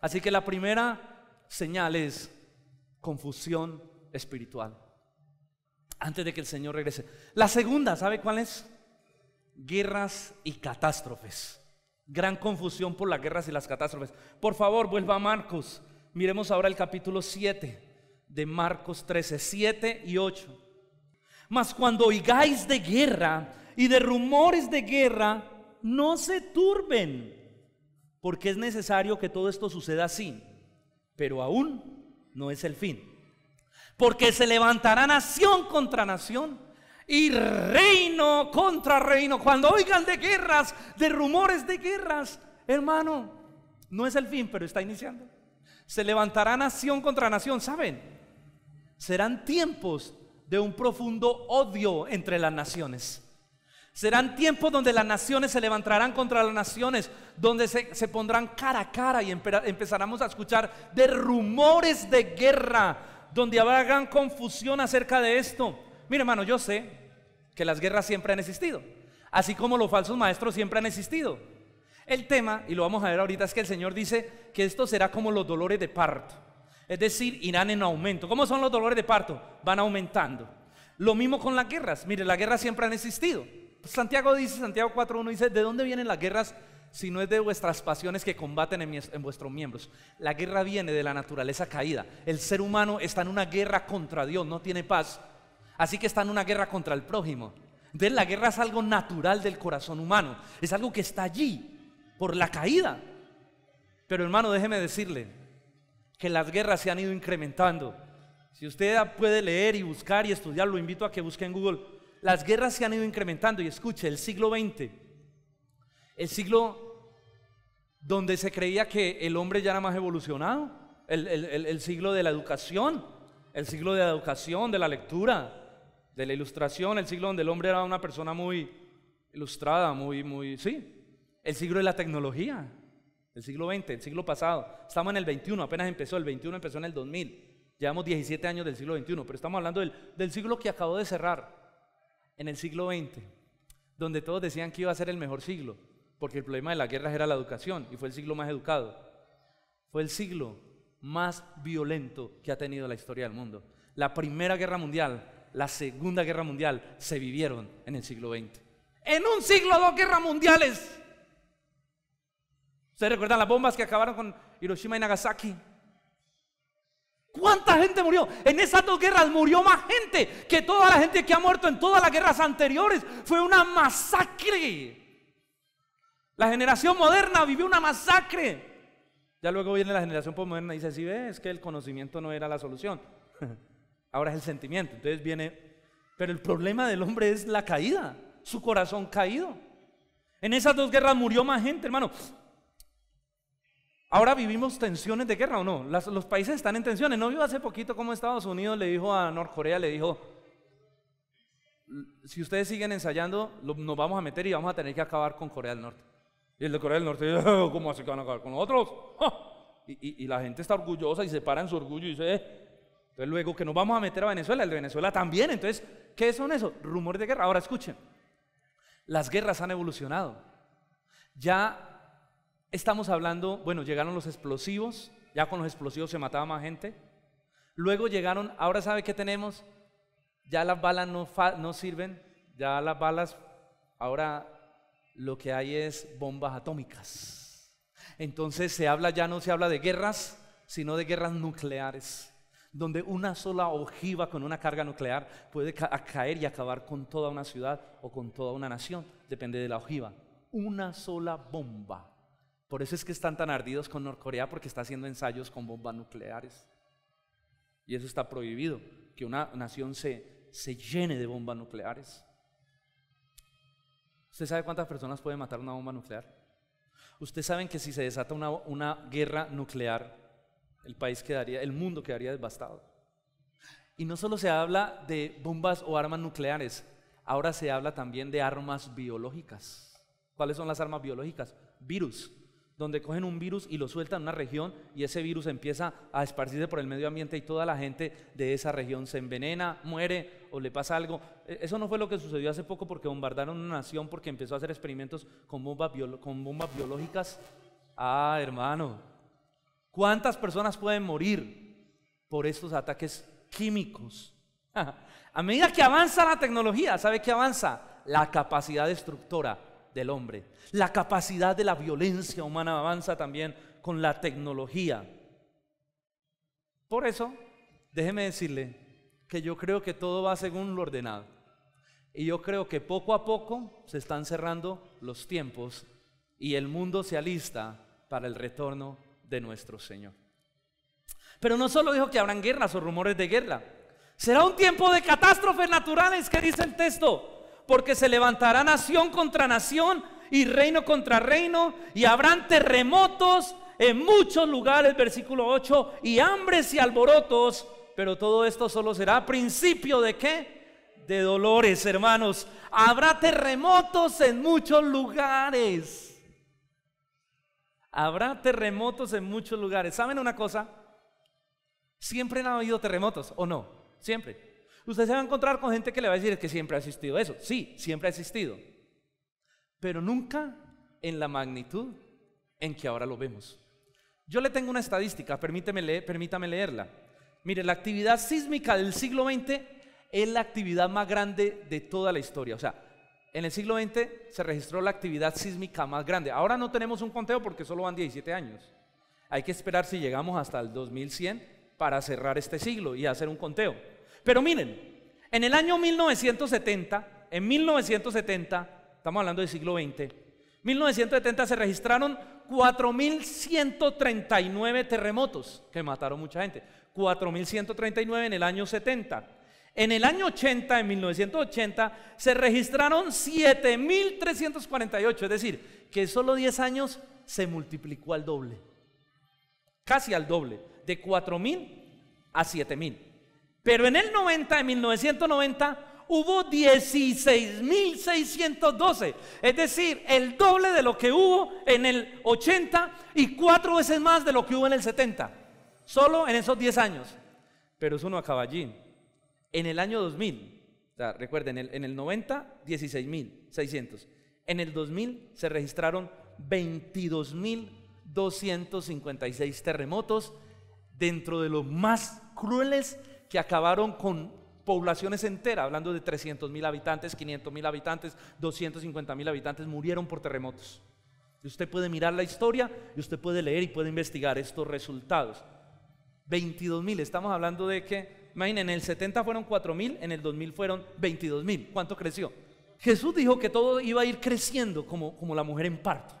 Así que la primera señal es confusión espiritual. Antes de que el Señor regrese. La segunda, ¿sabe cuál es? guerras y catástrofes. Gran confusión por las guerras y las catástrofes. Por favor, vuelva a Marcos. Miremos ahora el capítulo 7 de Marcos 13, 7 y 8. Mas cuando oigáis de guerra y de rumores de guerra, no se turben, porque es necesario que todo esto suceda así, pero aún no es el fin. Porque se levantará nación contra nación y reino contra reino. Cuando oigan de guerras, de rumores de guerras, hermano, no es el fin, pero está iniciando. Se levantará nación contra nación, ¿saben? Serán tiempos de un profundo odio entre las naciones. Serán tiempos donde las naciones se levantarán contra las naciones, donde se, pondrán cara a cara y empezaremos a escuchar de rumores de guerra, donde habrá gran confusión acerca de esto. Mira, hermano, yo sé, que las guerras siempre han existido, así como los falsos maestros siempre han existido. El tema, y lo vamos a ver ahorita, es que el Señor dice que esto será como los dolores de parto, es decir, irán en aumento. ¿Cómo son los dolores de parto? Van aumentando. Lo mismo con las guerras, mire, las guerras siempre han existido. Santiago dice, Santiago 4.1 dice, ¿de dónde vienen las guerras si no es de vuestras pasiones que combaten en, en, vuestros miembros. La guerra viene de la naturaleza caída. El ser humano está en una guerra contra Dios, no tiene paz. Así que está en una guerra contra el prójimo. Entonces la guerra es algo natural del corazón humano, es algo que está allí por la caída. Pero hermano, déjeme decirle que las guerras se han ido incrementando. Si usted puede leer y buscar y estudiar, lo invito a que busque en Google. Las guerras se han ido incrementando y escuche, el siglo XX, el siglo donde se creía que el hombre ya era más evolucionado, el, el siglo de la educación, el siglo de la educación, de la lectura, de la ilustración, el siglo donde el hombre era una persona muy ilustrada, muy, muy, sí, el siglo de la tecnología, el siglo XX, el siglo pasado. Estamos en el 21, apenas empezó, el 21 empezó en el 2000. Llevamos 17 años del siglo XXI, pero estamos hablando del, del siglo que acabó de cerrar, en el siglo XX, donde todos decían que iba a ser el mejor siglo, porque el problema de las guerras era la educación y fue el siglo más educado. Fue el siglo más violento que ha tenido la historia del mundo. La Primera Guerra Mundial la Segunda Guerra Mundial se vivieron en el siglo XX. En un siglo, dos guerras mundiales. ¿Ustedes recuerdan las bombas que acabaron con Hiroshima y Nagasaki? ¿Cuánta gente murió? En esas dos guerras murió más gente que toda la gente que ha muerto en todas las guerras anteriores. Fue una masacre. La generación moderna vivió una masacre. Ya luego viene la generación postmoderna y dice, si ve es que el conocimiento no era la solución. (laughs) ahora es el sentimiento. Entonces viene, pero el problema del hombre es la caída, su corazón caído. En esas dos guerras murió más gente, hermano. Ahora vivimos tensiones de guerra o no. los países están en tensiones. ¿No vio hace poquito cómo Estados Unidos le dijo a Norcorea, le dijo, si ustedes siguen ensayando, nos vamos a meter y vamos a tener que acabar con Corea del Norte. Y el de Corea del Norte, oh, ¿cómo así que van a acabar con nosotros? Y, la gente está orgullosa y se para en su orgullo y dice, eh, luego que nos vamos a meter a Venezuela, el de Venezuela también. Entonces, ¿qué son eso? Rumor de guerra. Ahora escuchen, las guerras han evolucionado. Ya estamos hablando, bueno, llegaron los explosivos, ya con los explosivos se mataba más gente. Luego llegaron, ahora sabe qué tenemos, ya las balas no, no sirven, ya las balas, ahora lo que hay es bombas atómicas. Entonces se habla, ya no se habla de guerras, sino de guerras nucleares donde una sola ojiva con una carga nuclear puede caer y acabar con toda una ciudad o con toda una nación, depende de la ojiva. Una sola bomba. Por eso es que están tan ardidos con Norcorea porque está haciendo ensayos con bombas nucleares. Y eso está prohibido, que una nación se, llene de bombas nucleares. ¿Usted sabe cuántas personas puede matar una bomba nuclear? ¿Usted saben que si se desata una guerra nuclear, el país quedaría, el mundo quedaría devastado. Y no solo se habla de bombas o armas nucleares, ahora se habla también de armas biológicas. ¿Cuáles son las armas biológicas? Virus, donde cogen un virus y lo sueltan en una región y ese virus empieza a esparcirse por el medio ambiente y toda la gente de esa región se envenena, muere o le pasa algo. E, eso no fue lo que sucedió hace poco porque bombardaron una nación porque empezó a hacer experimentos con bombas, con bombas biológicas. Ah, hermano, ¿Cuántas personas pueden morir por estos ataques químicos? (laughs) A medida que avanza la tecnología, ¿sabe qué avanza? La capacidad destructora del hombre. La capacidad de la violencia humana avanza también con la tecnología. Por eso, déjeme decirle que yo creo que todo va según lo ordenado. Y yo creo que poco a poco se están cerrando los tiempos y el mundo se alista para el retorno de nuestro Señor. Pero no solo dijo que habrán guerras o rumores de guerra. Será un tiempo de catástrofes naturales, que dice el texto, porque se levantará nación contra nación y reino contra reino, y habrán terremotos en muchos lugares, versículo 8, y hambres y alborotos, pero todo esto solo será principio de qué? De dolores, hermanos. Habrá terremotos en muchos lugares. Habrá terremotos en muchos lugares. ¿Saben una cosa? Siempre han habido terremotos, ¿o no? Siempre. Usted se va a encontrar con gente que le va a decir que siempre ha existido eso. Sí, siempre ha existido. Pero nunca en la magnitud en que ahora lo vemos. Yo le tengo una estadística, permítame permítame leerla. Mire, la actividad sísmica del siglo XX es la actividad más grande de toda la historia. O sea, en el siglo XX se registró la actividad sísmica más grande. Ahora no tenemos un conteo porque solo van 17 años. Hay que esperar si llegamos hasta el 2100 para cerrar este siglo y hacer un conteo. Pero miren, en el año 1970, en 1970, estamos hablando del siglo XX, 1970 se registraron 4.139 terremotos que mataron mucha gente. 4.139 en el año 70. En el año 80, en 1980, se registraron 7.348, es decir, que solo 10 años se multiplicó al doble, casi al doble, de 4.000 a 7.000. Pero en el 90, en 1990, hubo 16.612, es decir, el doble de lo que hubo en el 80 y cuatro veces más de lo que hubo en el 70, solo en esos 10 años. Pero eso no acaba allí. En el año 2000, recuerden, en el, en 90, 16.600. En el 2000 se registraron 22.256 terremotos dentro de los más crueles que acabaron con poblaciones enteras, hablando de 300.000 habitantes, 500.000 habitantes, 250.000 habitantes murieron por terremotos. usted puede mirar la historia y usted puede leer y puede investigar estos resultados. 22.000, estamos hablando de que Imaginen, en el 70 fueron 4 mil, en el 2000 fueron 22 mil. ¿Cuánto creció? Jesús dijo que todo iba a ir creciendo como, como la mujer en parto.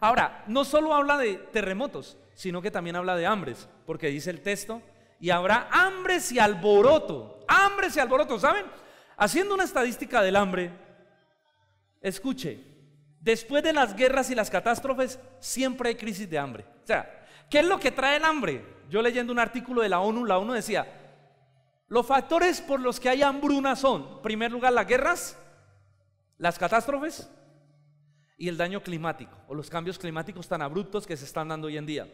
Ahora, no solo habla de terremotos, sino que también habla de hambres, porque dice el texto, y habrá hambres y alboroto, hambres y alboroto, ¿saben? Haciendo una estadística del hambre, escuche, después de las guerras y las catástrofes, siempre hay crisis de hambre. O sea, ¿qué es lo que trae el hambre? Yo leyendo un artículo de la ONU, la ONU decía, los factores por los que hay hambruna son, en primer lugar, las guerras, las catástrofes y el daño climático o los cambios climáticos tan abruptos que se están dando hoy en día.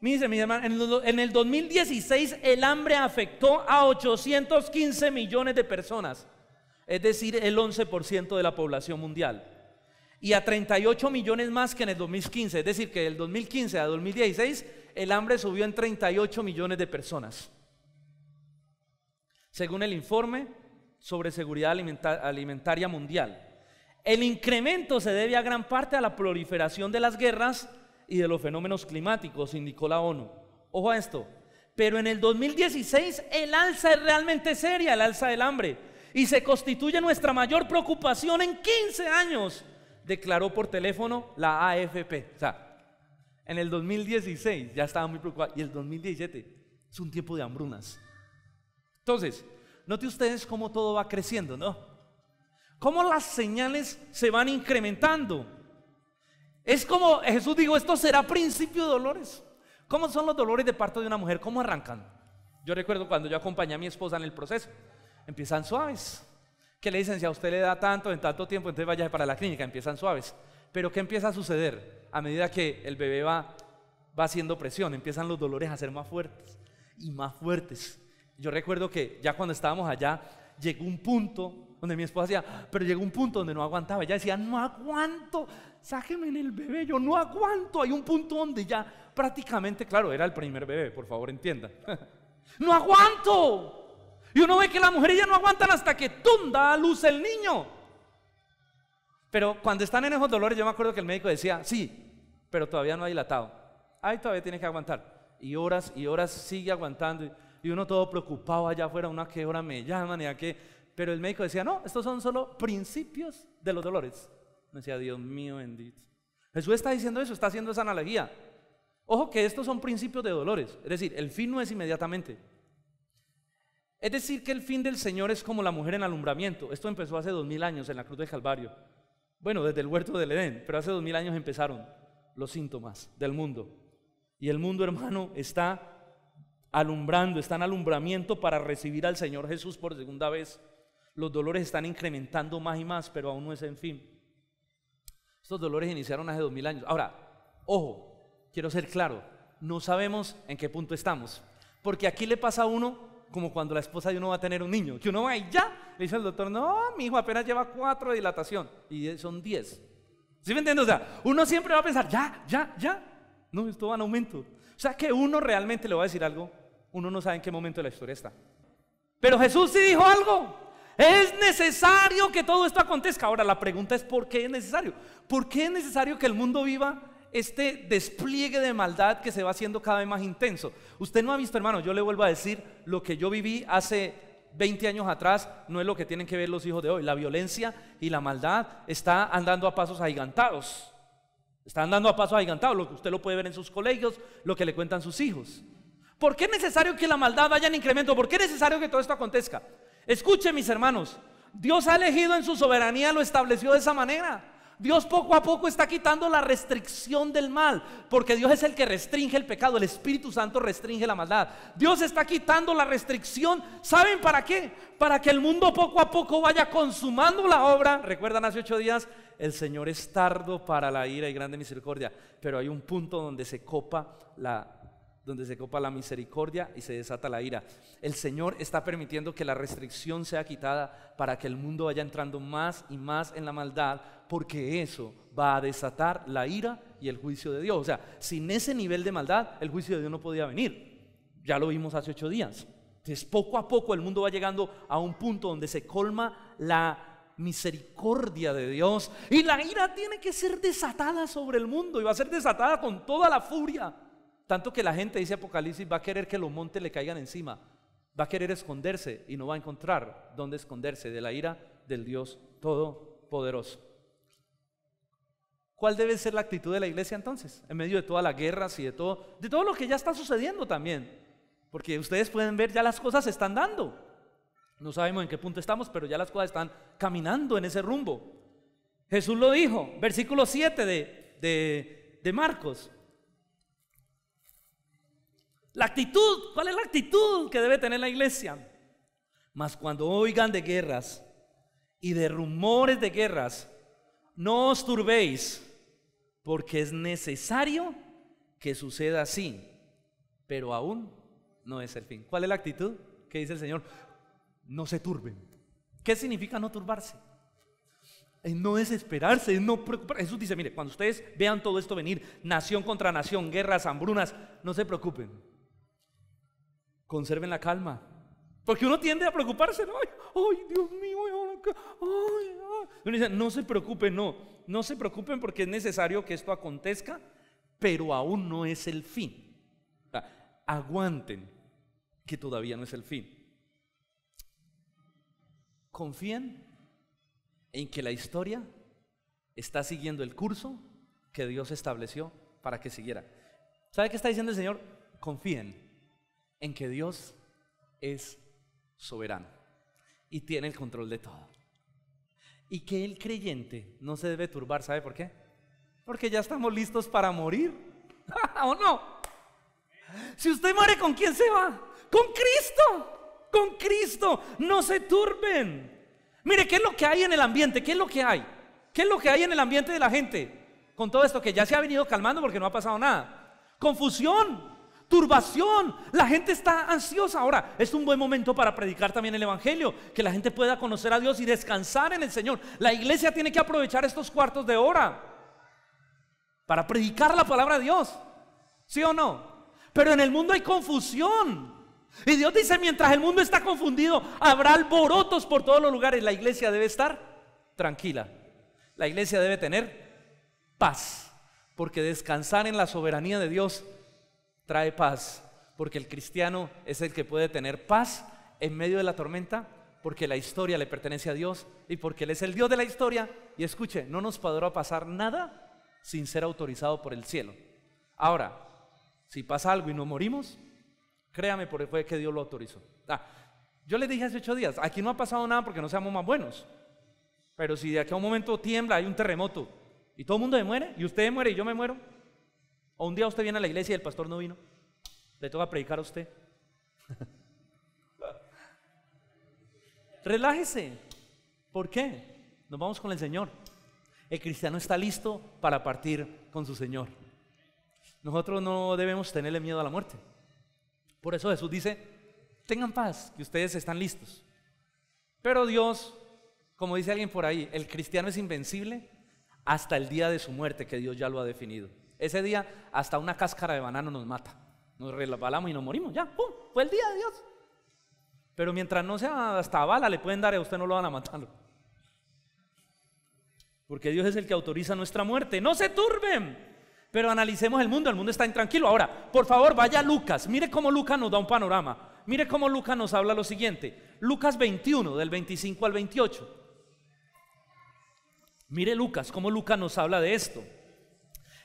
Miren, en el 2016 el hambre afectó a 815 millones de personas, es decir, el 11% de la población mundial, y a 38 millones más que en el 2015, es decir, que del 2015 a 2016 el hambre subió en 38 millones de personas. Según el informe sobre seguridad alimentaria mundial, el incremento se debe a gran parte a la proliferación de las guerras y de los fenómenos climáticos, indicó la ONU. Ojo a esto. Pero en el 2016 el alza es realmente seria, el alza del hambre, y se constituye nuestra mayor preocupación en 15 años, declaró por teléfono la AFP. En el 2016 ya estaba muy preocupado. Y el 2017 es un tiempo de hambrunas. Entonces, note ustedes cómo todo va creciendo, ¿no? Cómo las señales se van incrementando. Es como Jesús dijo, esto será principio de dolores. ¿Cómo son los dolores de parto de una mujer? ¿Cómo arrancan? Yo recuerdo cuando yo acompañé a mi esposa en el proceso. Empiezan suaves. Que le dicen, si a usted le da tanto, en tanto tiempo, entonces vaya para la clínica. Empiezan suaves. Pero ¿qué empieza a suceder? a medida que el bebé va, va haciendo presión, empiezan los dolores a ser más fuertes y más fuertes. Yo recuerdo que ya cuando estábamos allá, llegó un punto donde mi esposa decía, pero llegó un punto donde no aguantaba. Ella decía, no aguanto, sáquenme en el bebé, yo no aguanto. Hay un punto donde ya prácticamente, claro, era el primer bebé, por favor entienda. (laughs) no aguanto. Y uno ve que las mujeres ya no aguantan hasta que tunda a luz el niño. Pero cuando están en esos dolores, yo me acuerdo que el médico decía, sí, pero todavía no ha dilatado. Ahí todavía tiene que aguantar. Y horas y horas sigue aguantando. Y uno todo preocupado allá afuera, a qué hora me llaman y a qué. Pero el médico decía, no, estos son solo principios de los dolores. Me decía, Dios mío bendito. Jesús está diciendo eso, está haciendo esa analogía. Ojo que estos son principios de dolores. Es decir, el fin no es inmediatamente. Es decir, que el fin del Señor es como la mujer en alumbramiento. Esto empezó hace dos mil años en la cruz del Calvario. Bueno, desde el huerto del Edén, pero hace dos mil años empezaron los síntomas del mundo. Y el mundo, hermano, está alumbrando, está en alumbramiento para recibir al Señor Jesús por segunda vez. Los dolores están incrementando más y más, pero aún no es en fin. Estos dolores iniciaron hace dos mil años. Ahora, ojo, quiero ser claro, no sabemos en qué punto estamos. Porque aquí le pasa a uno como cuando la esposa de uno va a tener un niño, que uno va y ya, le dice al doctor, no, mi hijo apenas lleva cuatro de dilatación y eh, son diez. ¿Sí me entiendes? O sea, uno siempre va a pensar, ya, ya, ya. No, esto va en aumento. O sea, que uno realmente le va a decir algo, uno no sabe en qué momento de la historia está. Pero Jesús sí dijo algo. Es necesario que todo esto acontezca. Ahora la pregunta es, ¿por qué es necesario? ¿Por qué es necesario que el mundo viva este despliegue de maldad que se va haciendo cada vez más intenso. Usted no ha visto, hermano, yo le vuelvo a decir, lo que yo viví hace 20 años atrás no es lo que tienen que ver los hijos de hoy. La violencia y la maldad está andando a pasos agigantados. Está andando a pasos agigantados, lo que usted lo puede ver en sus colegios, lo que le cuentan sus hijos. ¿Por qué es necesario que la maldad vaya en incremento? ¿Por qué es necesario que todo esto acontezca? Escuchen mis hermanos, Dios ha elegido en su soberanía, lo estableció de esa manera. Dios poco a poco está quitando la restricción del mal, porque Dios es el que restringe el pecado, el Espíritu Santo restringe la maldad. Dios está quitando la restricción, ¿saben para qué? Para que el mundo poco a poco vaya consumando la obra. Recuerdan hace ocho días, el Señor es tardo para la ira y grande misericordia, pero hay un punto donde se copa la donde se copa la misericordia y se desata la ira. El Señor está permitiendo que la restricción sea quitada para que el mundo vaya entrando más y más en la maldad, porque eso va a desatar la ira y el juicio de Dios. O sea, sin ese nivel de maldad, el juicio de Dios no podía venir. Ya lo vimos hace ocho días. Entonces, poco a poco el mundo va llegando a un punto donde se colma la misericordia de Dios y la ira tiene que ser desatada sobre el mundo y va a ser desatada con toda la furia tanto que la gente, dice Apocalipsis, va a querer que los montes le caigan encima, va a querer esconderse y no va a encontrar dónde esconderse de la ira del Dios Todopoderoso. ¿Cuál debe ser la actitud de la iglesia entonces? En medio de todas las guerras y de todo, de todo lo que ya está sucediendo también. Porque ustedes pueden ver, ya las cosas se están dando. No sabemos en qué punto estamos, pero ya las cosas están caminando en ese rumbo. Jesús lo dijo, versículo 7 de, de, de Marcos. La actitud, ¿cuál es la actitud que debe tener la iglesia? Mas cuando oigan de guerras y de rumores de guerras, no os turbéis, porque es necesario que suceda así, pero aún no es el fin. ¿Cuál es la actitud que dice el Señor? No se turben. ¿Qué significa no turbarse? no desesperarse, no preocuparse. Jesús dice, mire, cuando ustedes vean todo esto venir, nación contra nación, guerras, hambrunas, no se preocupen conserven la calma. Porque uno tiende a preocuparse, ¿no? Ay, Dios mío, ay, no se preocupen, no, no se preocupen porque es necesario que esto acontezca, pero aún no es el fin. aguanten, que todavía no es el fin. Confíen en que la historia está siguiendo el curso que Dios estableció para que siguiera. ¿Sabe qué está diciendo el Señor? Confíen en que Dios es soberano y tiene el control de todo. Y que el creyente no se debe turbar, ¿sabe por qué? Porque ya estamos listos para morir. (laughs) ¿O no? Si usted muere, ¿con quién se va? Con Cristo. Con Cristo. No se turben. Mire, ¿qué es lo que hay en el ambiente? ¿Qué es lo que hay? ¿Qué es lo que hay en el ambiente de la gente? Con todo esto que ya se ha venido calmando porque no ha pasado nada. Confusión turbación. La gente está ansiosa. Ahora, es un buen momento para predicar también el Evangelio, que la gente pueda conocer a Dios y descansar en el Señor. La iglesia tiene que aprovechar estos cuartos de hora para predicar la palabra de Dios. ¿Sí o no? Pero en el mundo hay confusión. Y Dios dice, mientras el mundo está confundido, habrá alborotos por todos los lugares. La iglesia debe estar tranquila. La iglesia debe tener paz. Porque descansar en la soberanía de Dios trae paz, porque el cristiano es el que puede tener paz en medio de la tormenta, porque la historia le pertenece a Dios y porque Él es el Dios de la historia. Y escuche, no nos podrá pasar nada sin ser autorizado por el cielo. Ahora, si pasa algo y no morimos, créame, porque fue que Dios lo autorizó. Ah, yo le dije hace ocho días, aquí no ha pasado nada porque no seamos más buenos. Pero si de aquí a un momento tiembla, hay un terremoto y todo el mundo se muere, y usted muere y yo me muero, o un día usted viene a la iglesia y el pastor no vino. Le toca predicar a usted. (laughs) Relájese. ¿Por qué? Nos vamos con el Señor. El cristiano está listo para partir con su Señor. Nosotros no debemos tenerle miedo a la muerte. Por eso Jesús dice, tengan paz, que ustedes están listos. Pero Dios, como dice alguien por ahí, el cristiano es invencible hasta el día de su muerte, que Dios ya lo ha definido. Ese día hasta una cáscara de banano nos mata. Nos resbalamos y nos morimos, ya, ¡pum! Fue el día de Dios. Pero mientras no sea hasta bala le pueden dar a usted no lo van a matar. Porque Dios es el que autoriza nuestra muerte. No se turben. Pero analicemos el mundo, el mundo está intranquilo. Ahora, por favor, vaya Lucas. Mire cómo Lucas nos da un panorama. Mire cómo Lucas nos habla lo siguiente. Lucas 21, del 25 al 28. Mire Lucas, cómo Lucas nos habla de esto.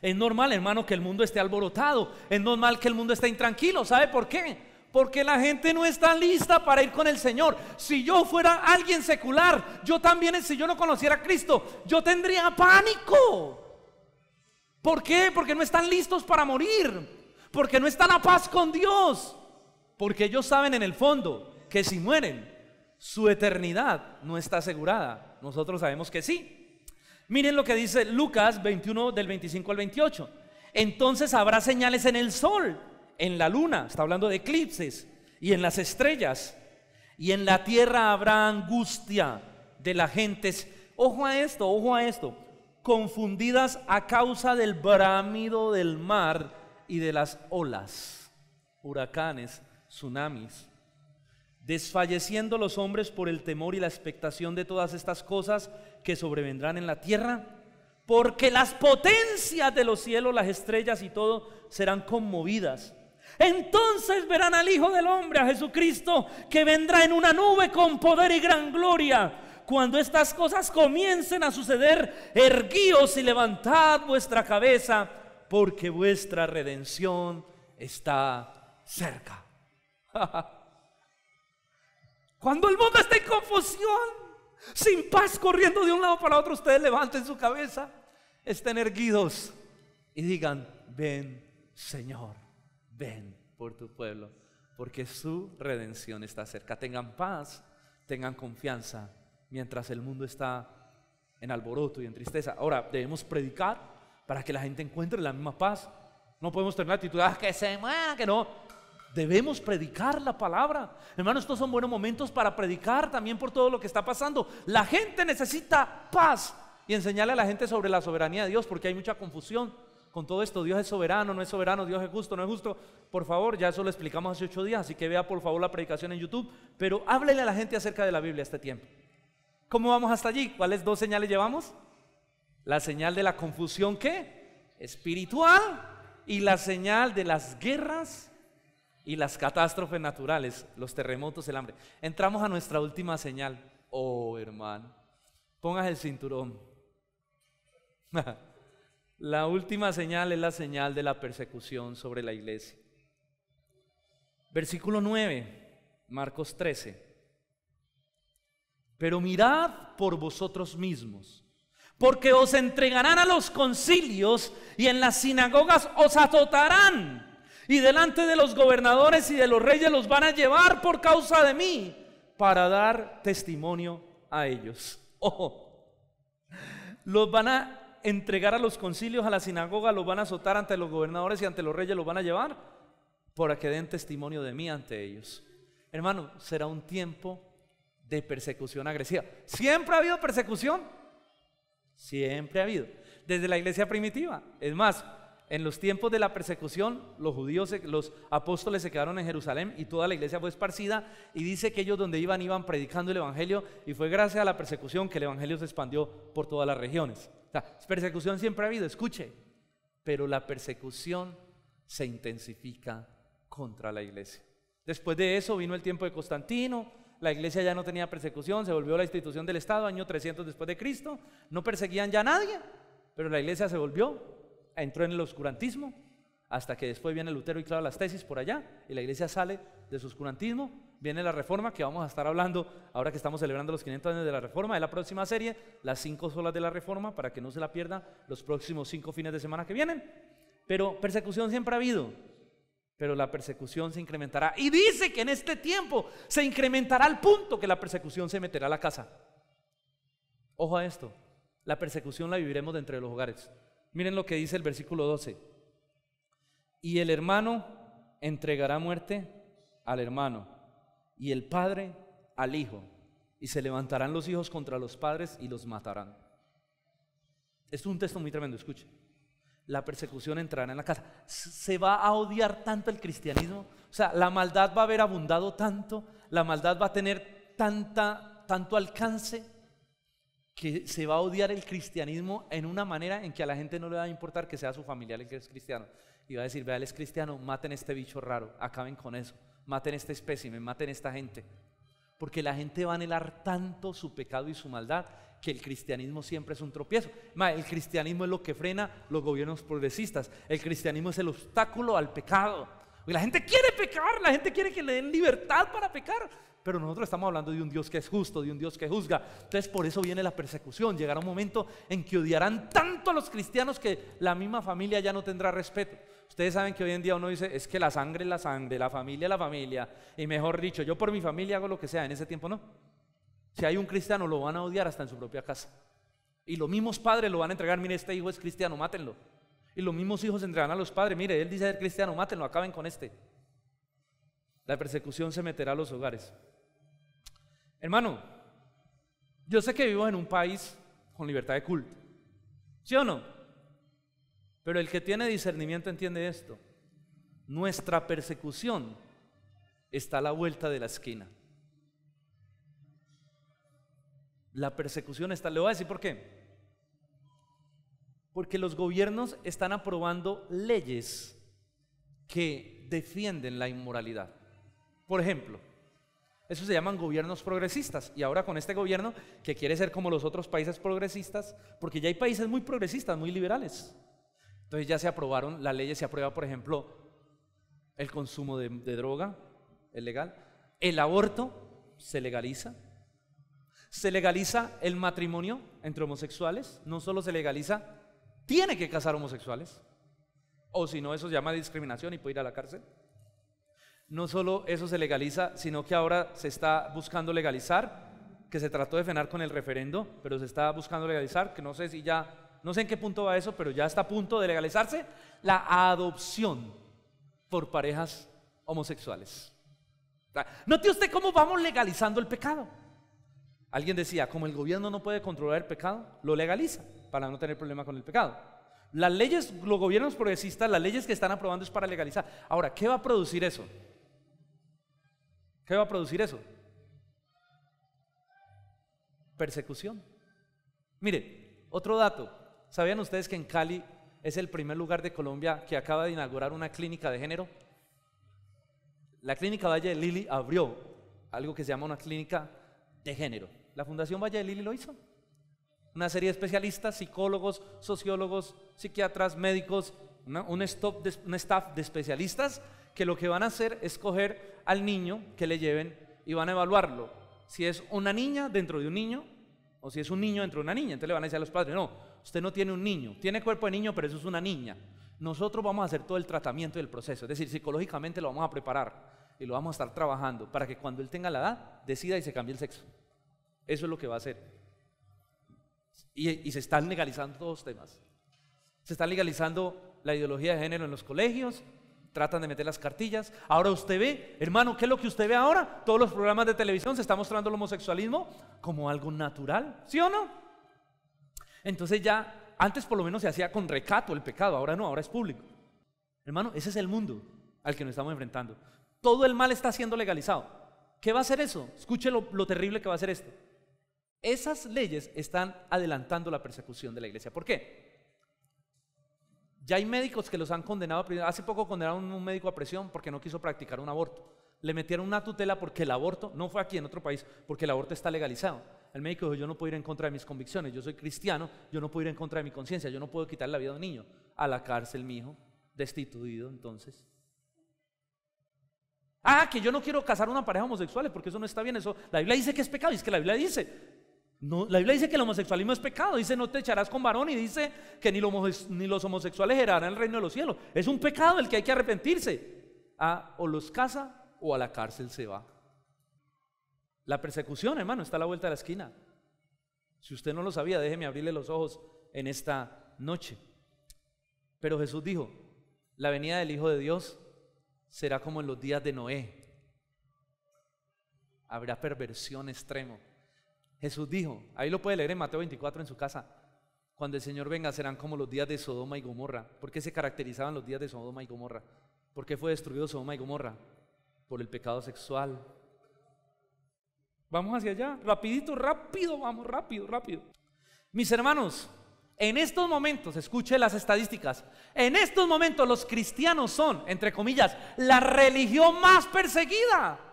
Es normal, hermano, que el mundo esté alborotado. Es normal que el mundo esté intranquilo. ¿Sabe por qué? Porque la gente no está lista para ir con el Señor. Si yo fuera alguien secular, yo también, si yo no conociera a Cristo, yo tendría pánico. ¿Por qué? Porque no están listos para morir. Porque no están a paz con Dios. Porque ellos saben en el fondo que si mueren, su eternidad no está asegurada. Nosotros sabemos que sí. Miren lo que dice Lucas 21 del 25 al 28. Entonces habrá señales en el sol, en la luna, está hablando de eclipses, y en las estrellas. Y en la tierra habrá angustia de la gente. Ojo a esto, ojo a esto. Confundidas a causa del bramido del mar y de las olas, huracanes, tsunamis desfalleciendo los hombres por el temor y la expectación de todas estas cosas que sobrevendrán en la tierra, porque las potencias de los cielos, las estrellas y todo serán conmovidas. Entonces verán al Hijo del Hombre, a Jesucristo, que vendrá en una nube con poder y gran gloria. Cuando estas cosas comiencen a suceder, erguíos y levantad vuestra cabeza, porque vuestra redención está cerca. (laughs) Cuando el mundo está en confusión, sin paz, corriendo de un lado para otro, ustedes levanten su cabeza, estén erguidos y digan, ven Señor, ven por tu pueblo, porque su redención está cerca. Tengan paz, tengan confianza, mientras el mundo está en alboroto y en tristeza. Ahora, debemos predicar para que la gente encuentre la misma paz. No podemos tener la actitud, ah, que se muera, que no. Debemos predicar la palabra. hermanos. estos son buenos momentos para predicar también por todo lo que está pasando. La gente necesita paz y enseñarle a la gente sobre la soberanía de Dios, porque hay mucha confusión con todo esto. Dios es soberano, no es soberano, Dios es justo, no es justo. Por favor, ya eso lo explicamos hace ocho días, así que vea por favor la predicación en YouTube. Pero háblele a la gente acerca de la Biblia a este tiempo. ¿Cómo vamos hasta allí? ¿Cuáles dos señales llevamos? La señal de la confusión, ¿qué? Espiritual y la señal de las guerras y las catástrofes naturales, los terremotos, el hambre. Entramos a nuestra última señal. Oh, hermano, pongas el cinturón. (laughs) la última señal es la señal de la persecución sobre la iglesia. Versículo 9, Marcos 13. Pero mirad por vosotros mismos porque os entregarán a los concilios y en las sinagogas os azotarán y delante de los gobernadores y de los reyes los van a llevar por causa de mí para dar testimonio a ellos. (laughs) Ojo, oh. los van a entregar a los concilios, a la sinagoga, los van a azotar ante los gobernadores y ante los reyes, los van a llevar para que den testimonio de mí ante ellos. Hermano, será un tiempo de persecución agresiva. ¿Siempre ha habido persecución? Siempre ha habido. Desde la iglesia primitiva. Es más, en los tiempos de la persecución, los judíos, los apóstoles se quedaron en Jerusalén y toda la iglesia fue esparcida y dice que ellos donde iban iban predicando el Evangelio y fue gracias a la persecución que el Evangelio se expandió por todas las regiones. persecución siempre ha habido, escuche, pero la persecución se intensifica contra la iglesia. Después de eso vino el tiempo de Constantino, la iglesia ya no tenía persecución, se volvió la institución del Estado, año 300 después de Cristo, no perseguían ya a nadie, pero la iglesia se volvió entró en el oscurantismo, hasta que después viene Lutero y claro las tesis por allá, y la iglesia sale de su oscurantismo, viene la reforma que vamos a estar hablando ahora que estamos celebrando los 500 años de la reforma, Es la próxima serie, las cinco solas de la reforma, para que no se la pierda los próximos cinco fines de semana que vienen. Pero persecución siempre ha habido, pero la persecución se incrementará. Y dice que en este tiempo se incrementará al punto que la persecución se meterá a la casa. Ojo a esto, la persecución la viviremos dentro de los hogares. Miren lo que dice el versículo 12. Y el hermano entregará muerte al hermano y el padre al hijo. Y se levantarán los hijos contra los padres y los matarán. es un texto muy tremendo, escuche. La persecución entrará en la casa. Se va a odiar tanto el cristianismo. O sea, la maldad va a haber abundado tanto. La maldad va a tener tanta, tanto alcance que se va a odiar el cristianismo en una manera en que a la gente no le va a importar que sea su familiar el que es cristiano. Y va a decir, vea, él es cristiano, maten este bicho raro, acaben con eso, maten este espécimen, maten esta gente. Porque la gente va a anhelar tanto su pecado y su maldad que el cristianismo siempre es un tropiezo. El cristianismo es lo que frena los gobiernos progresistas. El cristianismo es el obstáculo al pecado. Y la gente quiere pecar, la gente quiere que le den libertad para pecar. Pero nosotros estamos hablando de un Dios que es justo, de un Dios que juzga. Entonces por eso viene la persecución. Llegará un momento en que odiarán tanto a los cristianos que la misma familia ya no tendrá respeto. Ustedes saben que hoy en día uno dice, es que la sangre es la sangre, la familia es la familia. Y mejor dicho, yo por mi familia hago lo que sea, en ese tiempo no. Si hay un cristiano, lo van a odiar hasta en su propia casa. Y los mismos padres lo van a entregar, mire, este hijo es cristiano, mátenlo. Y los mismos hijos entregan a los padres, mire, él dice ser cristiano, mátenlo, acaben con este. La persecución se meterá a los hogares. Hermano, yo sé que vivo en un país con libertad de culto, ¿sí o no? Pero el que tiene discernimiento entiende esto. Nuestra persecución está a la vuelta de la esquina. La persecución está, le voy a decir por qué. Porque los gobiernos están aprobando leyes que defienden la inmoralidad. Por ejemplo, eso se llaman gobiernos progresistas. Y ahora con este gobierno que quiere ser como los otros países progresistas, porque ya hay países muy progresistas, muy liberales. Entonces ya se aprobaron, las leyes se aprueba, por ejemplo, el consumo de, droga, es legal. El aborto se legaliza. Se legaliza el matrimonio entre homosexuales. No solo se legaliza, tiene que casar homosexuales. O si no, eso se llama discriminación y puede ir a la cárcel no solo eso se legaliza, sino que ahora se está buscando legalizar, que se trató de frenar con el referendo, pero se está buscando legalizar, que no sé si ya, no sé en qué punto va eso, pero ya está a punto de legalizarse, la adopción por parejas homosexuales. Note usted cómo vamos legalizando el pecado. Alguien decía, como el gobierno no puede controlar el pecado, lo legaliza para no tener problema con el pecado. Las leyes, los gobiernos progresistas, las leyes que están aprobando es para legalizar. Ahora, ¿qué va a producir eso? ¿Qué va a producir eso? Persecución. Mire, otro dato. ¿Sabían ustedes que en Cali es el primer lugar de Colombia que acaba de inaugurar una clínica de género? La clínica Valle de Lili abrió algo que se llama una clínica de género. La Fundación Valle de Lili lo hizo. Una serie de especialistas, psicólogos, sociólogos, psiquiatras, médicos, un, un staff de especialistas que lo que van a hacer es coger al niño que le lleven y van a evaluarlo. Si es una niña dentro de un niño o si es un niño dentro de una niña. Entonces le van a decir a los padres, no, usted no tiene un niño, tiene cuerpo de niño, pero eso es una niña. Nosotros vamos a hacer todo el tratamiento y el proceso, es decir, psicológicamente lo vamos a preparar y lo vamos a estar trabajando para que cuando él tenga la edad decida y se cambie el sexo. Eso es lo que va a hacer. Y, y se están legalizando todos los temas. Se están legalizando la ideología de género en los colegios, tratan de meter las cartillas. Ahora usted ve, hermano, ¿qué es lo que usted ve ahora? Todos los programas de televisión se está mostrando el homosexualismo como algo natural, ¿sí o no? Entonces ya, antes por lo menos se hacía con recato el pecado, ahora no, ahora es público. Hermano, ese es el mundo al que nos estamos enfrentando. Todo el mal está siendo legalizado. ¿Qué va a hacer eso? Escuche lo, terrible que va a hacer esto. Esas leyes están adelantando la persecución de la iglesia. ¿Por qué? Ya hay médicos que los han condenado. Hace poco condenaron a un médico a presión porque no quiso practicar un aborto. Le metieron una tutela porque el aborto, no fue aquí en otro país, porque el aborto está legalizado. El médico dijo, yo no puedo ir en contra de mis convicciones, yo soy cristiano, yo no puedo ir en contra de mi conciencia, yo no puedo quitar la vida a un niño. A la cárcel, mi hijo, destituido entonces. Ah, que yo no quiero casar una pareja homosexual porque eso no está bien. Eso, la Biblia dice que es pecado y es que la Biblia dice la Biblia dice que el homosexualismo es pecado, dice no te echarás con varón y dice que ni, los, homosexuales heredarán el reino de los cielos. Es un pecado el que hay que arrepentirse. Ah, o los casa o a la cárcel se va. La persecución, hermano, está a la vuelta de la esquina. Si usted no lo sabía, déjeme abrirle los ojos en esta noche. Pero Jesús dijo, la venida del Hijo de Dios será como en los días de Noé. Habrá perversión extremo Jesús dijo, ahí lo puede leer en Mateo 24 en su casa, cuando el Señor venga serán como los días de Sodoma y Gomorra. ¿Por qué se caracterizaban los días de Sodoma y Gomorra? ¿Por qué fue destruido Sodoma y Gomorra? Por el pecado sexual. Vamos hacia allá, rapidito, rápido, vamos, rápido, rápido. Mis hermanos, en estos momentos, escuche las estadísticas, en estos momentos los cristianos son, entre comillas, la religión más perseguida.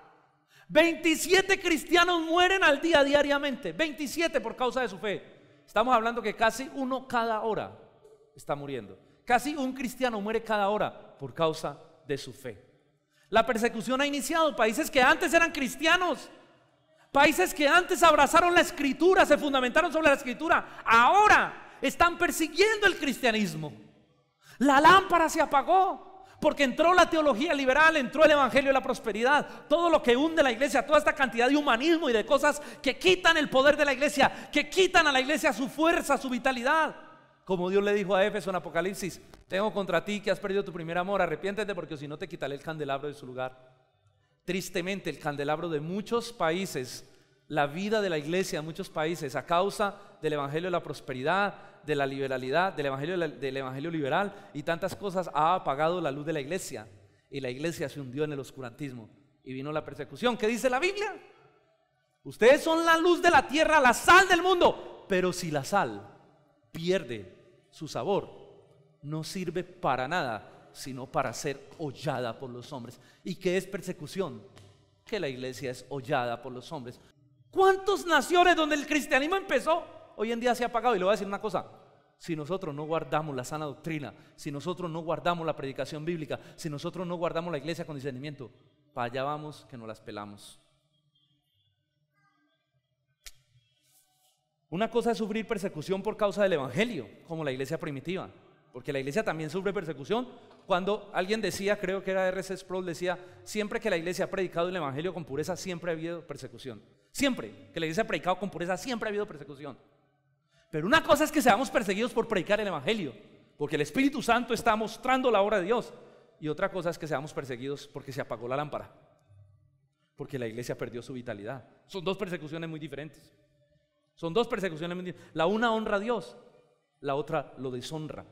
27 cristianos mueren al día diariamente, 27 por causa de su fe. Estamos hablando que casi uno cada hora está muriendo. Casi un cristiano muere cada hora por causa de su fe. La persecución ha iniciado países que antes eran cristianos, países que antes abrazaron la escritura, se fundamentaron sobre la escritura, ahora están persiguiendo el cristianismo. La lámpara se apagó, porque entró la teología liberal, entró el Evangelio de la Prosperidad, todo lo que hunde la iglesia, toda esta cantidad de humanismo y de cosas que quitan el poder de la iglesia, que quitan a la iglesia su fuerza, su vitalidad. Como Dios le dijo a Éfeso en Apocalipsis, tengo contra ti que has perdido tu primer amor, arrepiéntete porque si no te quitaré el candelabro de su lugar. Tristemente, el candelabro de muchos países, la vida de la iglesia de muchos países, a causa del Evangelio de la Prosperidad, de la liberalidad, del evangelio, del evangelio liberal y tantas cosas ha apagado la luz de la iglesia. Y la iglesia se hundió en el oscurantismo y vino la persecución. ¿Qué dice la Biblia? Ustedes son la luz de la tierra, la sal del mundo. Pero si la sal pierde su sabor, no sirve para nada, sino para ser hollada por los hombres. ¿Y qué es persecución? Que la iglesia es hollada por los hombres. ¿Cuántas naciones donde el cristianismo empezó hoy en día se ha apagado. Y le voy a decir una cosa, si nosotros no guardamos la sana doctrina, si nosotros no guardamos la predicación bíblica, si nosotros no guardamos la iglesia con discernimiento, para allá vamos que nos las pelamos. Una cosa es sufrir persecución por causa del Evangelio, como la iglesia primitiva, porque la iglesia también sufre persecución. Cuando alguien decía, creo que era R.C. Sproul, decía, siempre que la iglesia ha predicado el Evangelio con pureza, siempre ha habido persecución. Siempre que la iglesia ha predicado con pureza, siempre ha habido persecución. Pero una cosa es que seamos perseguidos por predicar el Evangelio, porque el Espíritu Santo está mostrando la obra de Dios. Y otra cosa es que seamos perseguidos porque se apagó la lámpara, porque la iglesia perdió su vitalidad. Son dos persecuciones muy diferentes. Son dos persecuciones muy diferentes. La una honra a Dios, la otra lo deshonra.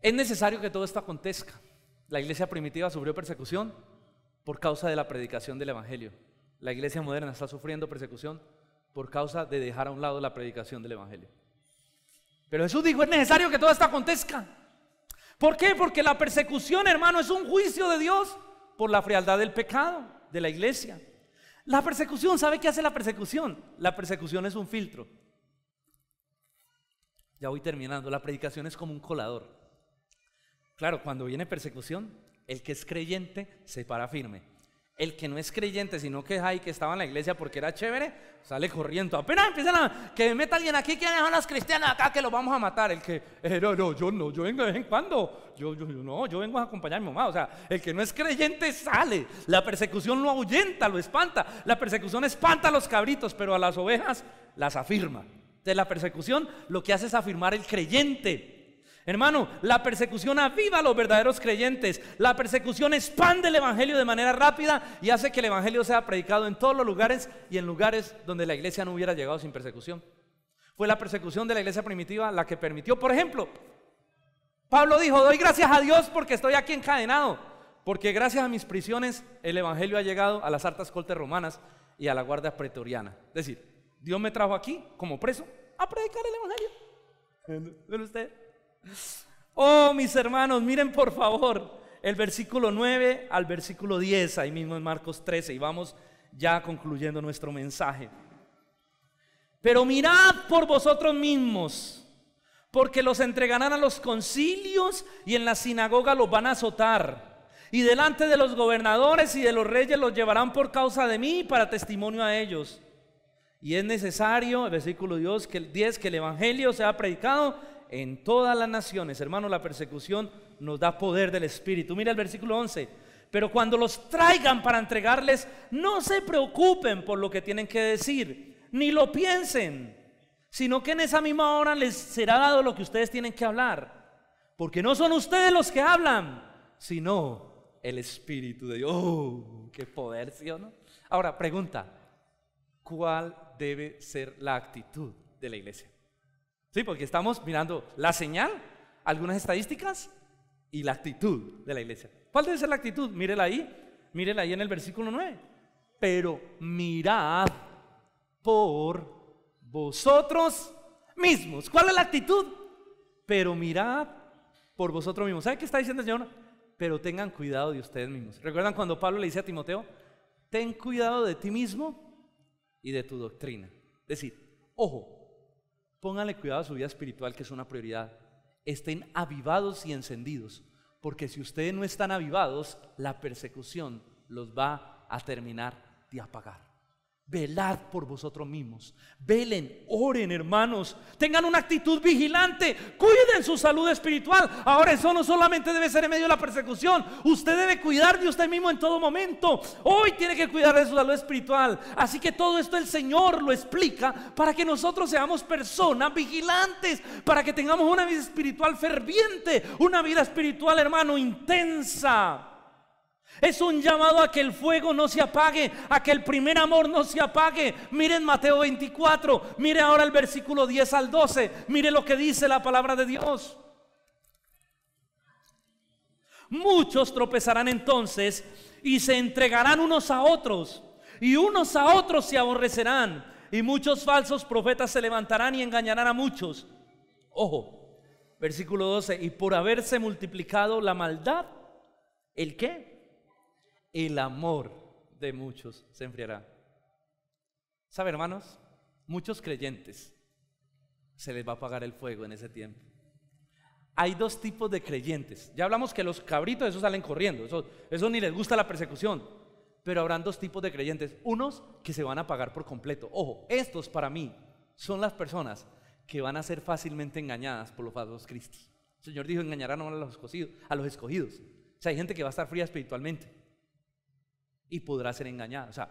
Es necesario que todo esto acontezca. La iglesia primitiva sufrió persecución por causa de la predicación del Evangelio. La iglesia moderna está sufriendo persecución por causa de dejar a un lado la predicación del Evangelio. Pero Jesús dijo, es necesario que todo esto acontezca. ¿Por qué? Porque la persecución, hermano, es un juicio de Dios por la frialdad del pecado, de la iglesia. La persecución, ¿sabe qué hace la persecución? La persecución es un filtro. Ya voy terminando, la predicación es como un colador. Claro, cuando viene persecución, el que es creyente se para firme. El que no es creyente, sino que es ahí que estaba en la iglesia porque era chévere, sale corriendo. Apenas empiezan a que meta alguien aquí, que a las cristianas acá que los vamos a matar? El que, eh, no, no, yo no, yo vengo de vez en cuando. Yo, yo, no, yo vengo a acompañar a mi mamá. O sea, el que no es creyente sale. La persecución lo ahuyenta, lo espanta. La persecución espanta a los cabritos, pero a las ovejas las afirma. Entonces, la persecución lo que hace es afirmar el creyente. Hermano, la persecución aviva a los verdaderos creyentes. La persecución expande el Evangelio de manera rápida y hace que el Evangelio sea predicado en todos los lugares y en lugares donde la iglesia no hubiera llegado sin persecución. Fue la persecución de la iglesia primitiva la que permitió, por ejemplo, Pablo dijo, doy gracias a Dios porque estoy aquí encadenado, porque gracias a mis prisiones el Evangelio ha llegado a las altas cortes romanas y a la guardia pretoriana. Es decir, Dios me trajo aquí como preso a predicar el Evangelio. ¿Ven usted? Oh, mis hermanos, miren por favor el versículo 9 al versículo 10, ahí mismo en Marcos 13, y vamos ya concluyendo nuestro mensaje. Pero mirad por vosotros mismos, porque los entregarán a los concilios y en la sinagoga los van a azotar. Y delante de los gobernadores y de los reyes los llevarán por causa de mí para testimonio a ellos. Y es necesario, el versículo 10, que el, que el Evangelio sea predicado en todas las naciones. Hermano, la persecución nos da poder del Espíritu. Mira el versículo 11. Pero cuando los traigan para entregarles, no se preocupen por lo que tienen que decir, ni lo piensen, sino que en esa misma hora les será dado lo que ustedes tienen que hablar. Porque no son ustedes los que hablan, sino el Espíritu de Dios. ¡Oh, qué poder, sí o no! Ahora, pregunta, ¿cuál debe ser la actitud de la iglesia? Sí, porque estamos mirando la señal, algunas estadísticas y la actitud de la iglesia. ¿Cuál debe ser la actitud? Mírela ahí, mírela ahí en el versículo 9. Pero mirad por vosotros mismos. ¿Cuál es la actitud? Pero mirad por vosotros mismos. ¿Sabe qué está diciendo el Señor? Pero tengan cuidado de ustedes mismos. ¿Recuerdan cuando Pablo le dice a Timoteo, ten cuidado de ti mismo y de tu doctrina? Es decir, ojo, Pónganle cuidado a su vida espiritual, que es una prioridad. Estén avivados y encendidos, porque si ustedes no están avivados, la persecución los va a terminar de apagar. Velad por vosotros mismos. Velen, oren hermanos. Tengan una actitud vigilante. Cuiden su salud espiritual. Ahora eso no solamente debe ser en medio de la persecución. Usted debe cuidar de usted mismo en todo momento. Hoy tiene que cuidar de su salud espiritual. Así que todo esto el Señor lo explica para que nosotros seamos personas vigilantes. Para que tengamos una vida espiritual ferviente. Una vida espiritual hermano intensa. Es un llamado a que el fuego no se apague, a que el primer amor no se apague. Miren Mateo 24, mire ahora el versículo 10 al 12, mire lo que dice la palabra de Dios. Muchos tropezarán entonces y se entregarán unos a otros, y unos a otros se aborrecerán, y muchos falsos profetas se levantarán y engañarán a muchos. Ojo, versículo 12, y por haberse multiplicado la maldad, ¿el qué? el amor de muchos se enfriará. ¿Sabe, hermanos? Muchos creyentes se les va a apagar el fuego en ese tiempo. Hay dos tipos de creyentes. Ya hablamos que los cabritos, esos salen corriendo, eso ni les gusta la persecución. Pero habrán dos tipos de creyentes. Unos que se van a apagar por completo. Ojo, estos para mí son las personas que van a ser fácilmente engañadas por los falsos cristos. El Señor dijo, engañarán a los escogidos. A los escogidos. O sea, hay gente que va a estar fría espiritualmente y podrá ser engañado O sea,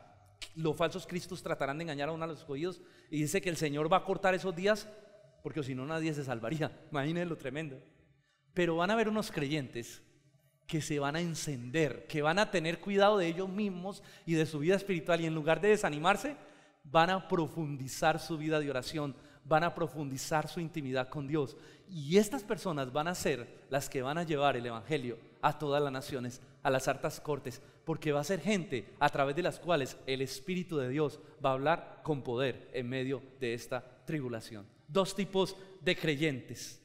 los falsos cristos tratarán de engañar a uno de los escogidos y dice que el Señor va a cortar esos días porque si no nadie se salvaría. (laughs) Imagínense lo tremendo. Pero van a haber unos creyentes que se van a encender, que van a tener cuidado de ellos mismos y de su vida espiritual y en lugar de desanimarse, van a profundizar su vida de oración, van a profundizar su intimidad con Dios. Y estas personas van a ser las que van a llevar el Evangelio a todas las naciones, a las hartas cortes, porque va a ser gente a través de las cuales el Espíritu de Dios va a hablar con poder en medio de esta tribulación. Dos tipos de creyentes.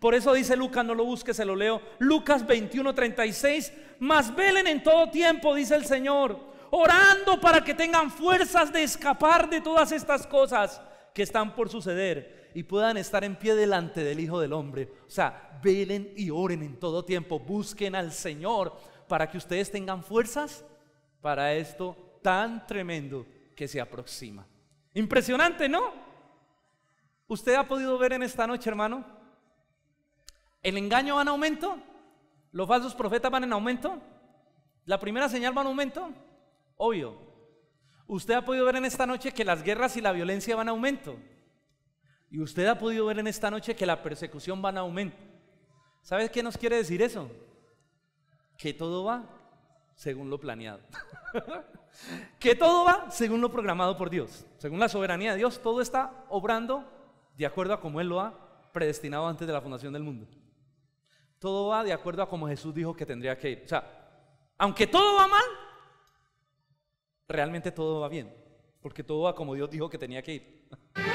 Por eso dice Lucas, no lo busques, se lo leo. Lucas 21:36, mas velen en todo tiempo, dice el Señor, orando para que tengan fuerzas de escapar de todas estas cosas que están por suceder y puedan estar en pie delante del Hijo del Hombre. O sea, velen y oren en todo tiempo, busquen al Señor para que ustedes tengan fuerzas para esto tan tremendo que se aproxima. Impresionante, ¿no? ¿Usted ha podido ver en esta noche, hermano? ¿El engaño va en aumento? ¿Los falsos profetas van en aumento? ¿La primera señal va en aumento? Obvio. Usted ha podido ver en esta noche que las guerras y la violencia van en aumento. Y usted ha podido ver en esta noche que la persecución va en aumento. ¿Sabes qué nos quiere decir eso? que todo va según lo planeado. (laughs) que todo va según lo programado por Dios. Según la soberanía de Dios, todo está obrando de acuerdo a como Él lo ha predestinado antes de la fundación del mundo. Todo va de acuerdo a como Jesús dijo que tendría que ir. O sea, aunque todo va mal, realmente todo va bien. Porque todo va como Dios dijo que tenía que ir. (laughs)